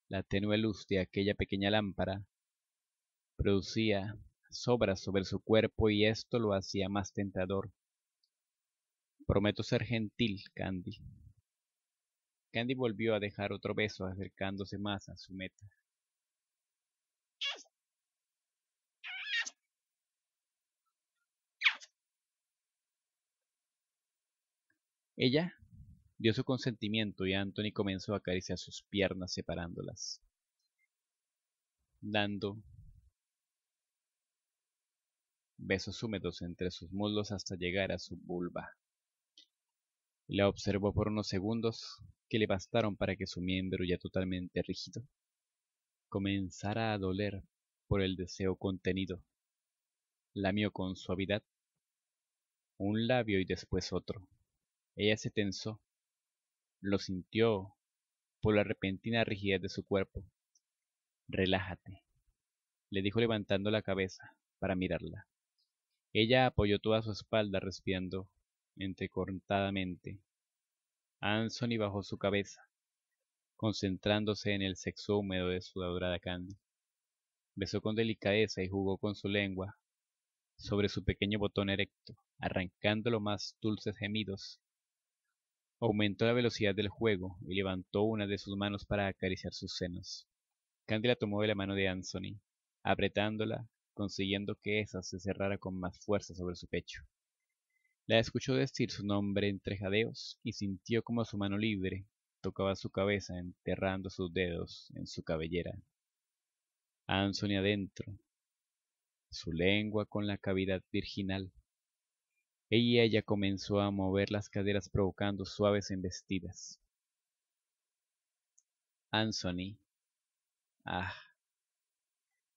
La tenue luz de aquella pequeña lámpara producía sobras sobre su cuerpo y esto lo hacía más tentador. Prometo ser gentil, Candy. Candy volvió a dejar otro beso acercándose más a su meta. Ella Dio su consentimiento y Anthony comenzó a acariciar sus piernas separándolas. Dando besos húmedos entre sus muslos hasta llegar a su vulva. La observó por unos segundos que le bastaron para que su miembro, ya totalmente rígido, comenzara a doler por el deseo contenido. Lamió con suavidad un labio y después otro. Ella se tensó, lo sintió por la repentina rigidez de su cuerpo. Relájate, le dijo levantando la cabeza para mirarla. Ella apoyó toda su espalda respirando entrecortadamente. y bajó su cabeza, concentrándose en el sexo húmedo de su adorada cana. Besó con delicadeza y jugó con su lengua sobre su pequeño botón erecto, arrancando los más dulces gemidos Aumentó la velocidad del juego y levantó una de sus manos para acariciar sus senos. Candy tomó de la mano de Anthony, apretándola, consiguiendo que ésa se cerrara con más fuerza sobre su pecho. La escuchó decir su nombre entre jadeos y sintió como su mano libre tocaba su cabeza enterrando sus dedos en su cabellera. Anthony adentro, su lengua con la cavidad virginal, ella, ya comenzó a mover las caderas provocando suaves embestidas. Anthony. Ah.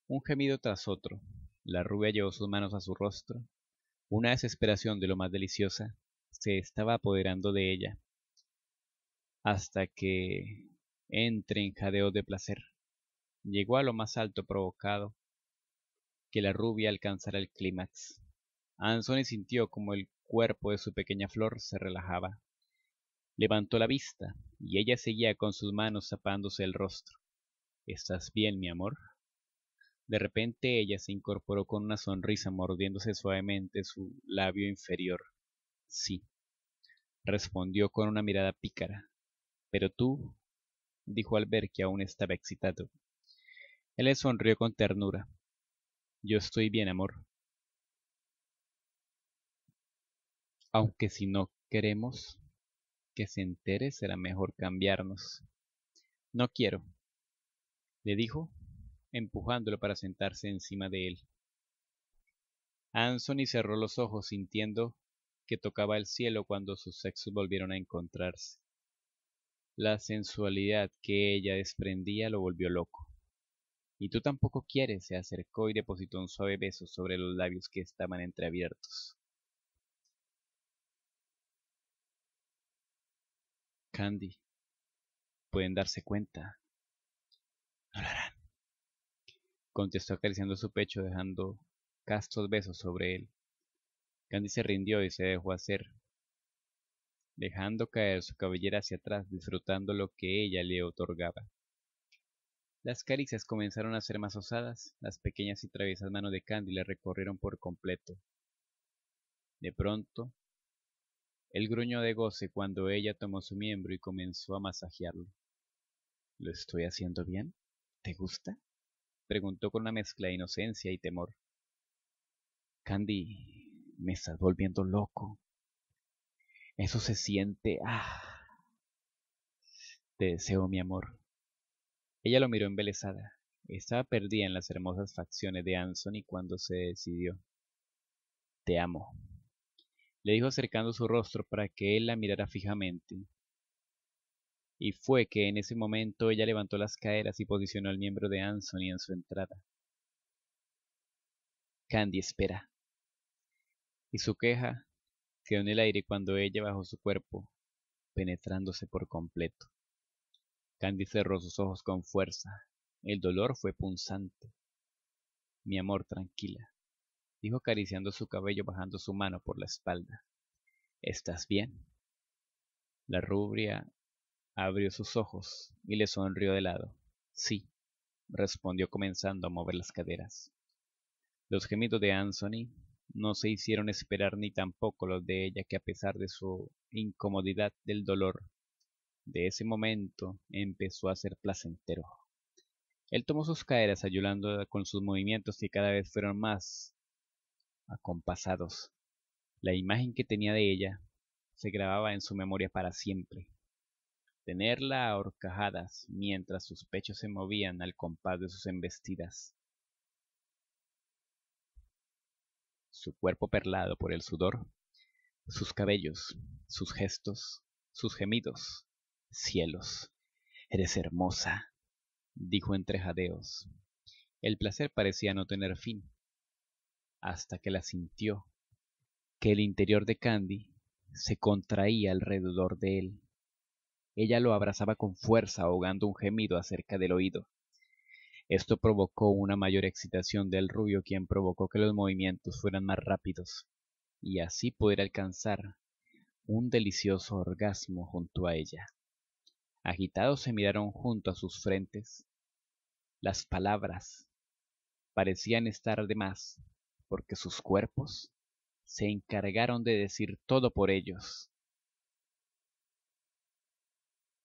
Un gemido tras otro. La rubia llevó sus manos a su rostro. Una desesperación de lo más deliciosa se estaba apoderando de ella. Hasta que entre en jadeo de placer. Llegó a lo más alto provocado que la rubia alcanzara el clímax y sintió como el cuerpo de su pequeña flor se relajaba. Levantó la vista y ella seguía con sus manos tapándose el rostro. ¿Estás bien, mi amor? De repente ella se incorporó con una sonrisa mordiéndose suavemente su labio inferior. Sí, respondió con una mirada pícara. Pero tú, dijo al ver que aún estaba excitado. Él le sonrió con ternura. Yo estoy bien, amor. Aunque si no queremos que se entere, será mejor cambiarnos. No quiero, le dijo, empujándolo para sentarse encima de él. Anthony cerró los ojos sintiendo que tocaba el cielo cuando sus sexos volvieron a encontrarse. La sensualidad que ella desprendía lo volvió loco. Y tú tampoco quieres, se acercó y depositó un suave beso sobre los labios que estaban entreabiertos. Candy. Pueden darse cuenta. No lo harán. Contestó acariciando su pecho, dejando castos besos sobre él. Candy se rindió y se dejó hacer, dejando caer su cabellera hacia atrás, disfrutando lo que ella le otorgaba. Las caricias comenzaron a ser más osadas, las pequeñas y traviesas manos de Candy le recorrieron por completo. De pronto, el gruñó de goce cuando ella tomó su miembro y comenzó a masajearlo. ¿Lo estoy haciendo bien? ¿Te gusta? preguntó con una mezcla de inocencia y temor. Candy, me estás volviendo loco. Eso se siente... ¡Ah! Te deseo, mi amor. Ella lo miró embelesada. Estaba perdida en las hermosas facciones de Anson y cuando se decidió. Te amo, le dijo acercando su rostro para que él la mirara fijamente. Y fue que en ese momento ella levantó las caderas y posicionó al miembro de Anthony en su entrada. Candy espera. Y su queja quedó en el aire cuando ella bajó su cuerpo, penetrándose por completo. Candy cerró sus ojos con fuerza. El dolor fue punzante. Mi amor, tranquila dijo acariciando su cabello bajando su mano por la espalda. ¿Estás bien? La rubria abrió sus ojos y le sonrió de lado. Sí, respondió comenzando a mover las caderas. Los gemidos de Anthony no se hicieron esperar ni tampoco los de ella que a pesar de su incomodidad del dolor, de ese momento empezó a ser placentero. Él tomó sus caderas ayudando con sus movimientos que cada vez fueron más acompasados. La imagen que tenía de ella se grababa en su memoria para siempre. Tenerla a horcajadas mientras sus pechos se movían al compás de sus embestidas. Su cuerpo perlado por el sudor, sus cabellos, sus gestos, sus gemidos. Cielos, eres hermosa, dijo entre jadeos. El placer parecía no tener fin hasta que la sintió, que el interior de Candy se contraía alrededor de él. Ella lo abrazaba con fuerza, ahogando un gemido acerca del oído. Esto provocó una mayor excitación del rubio, quien provocó que los movimientos fueran más rápidos, y así poder alcanzar un delicioso orgasmo junto a ella. Agitados se miraron junto a sus frentes. Las palabras parecían estar de más, porque sus cuerpos se encargaron de decir todo por ellos.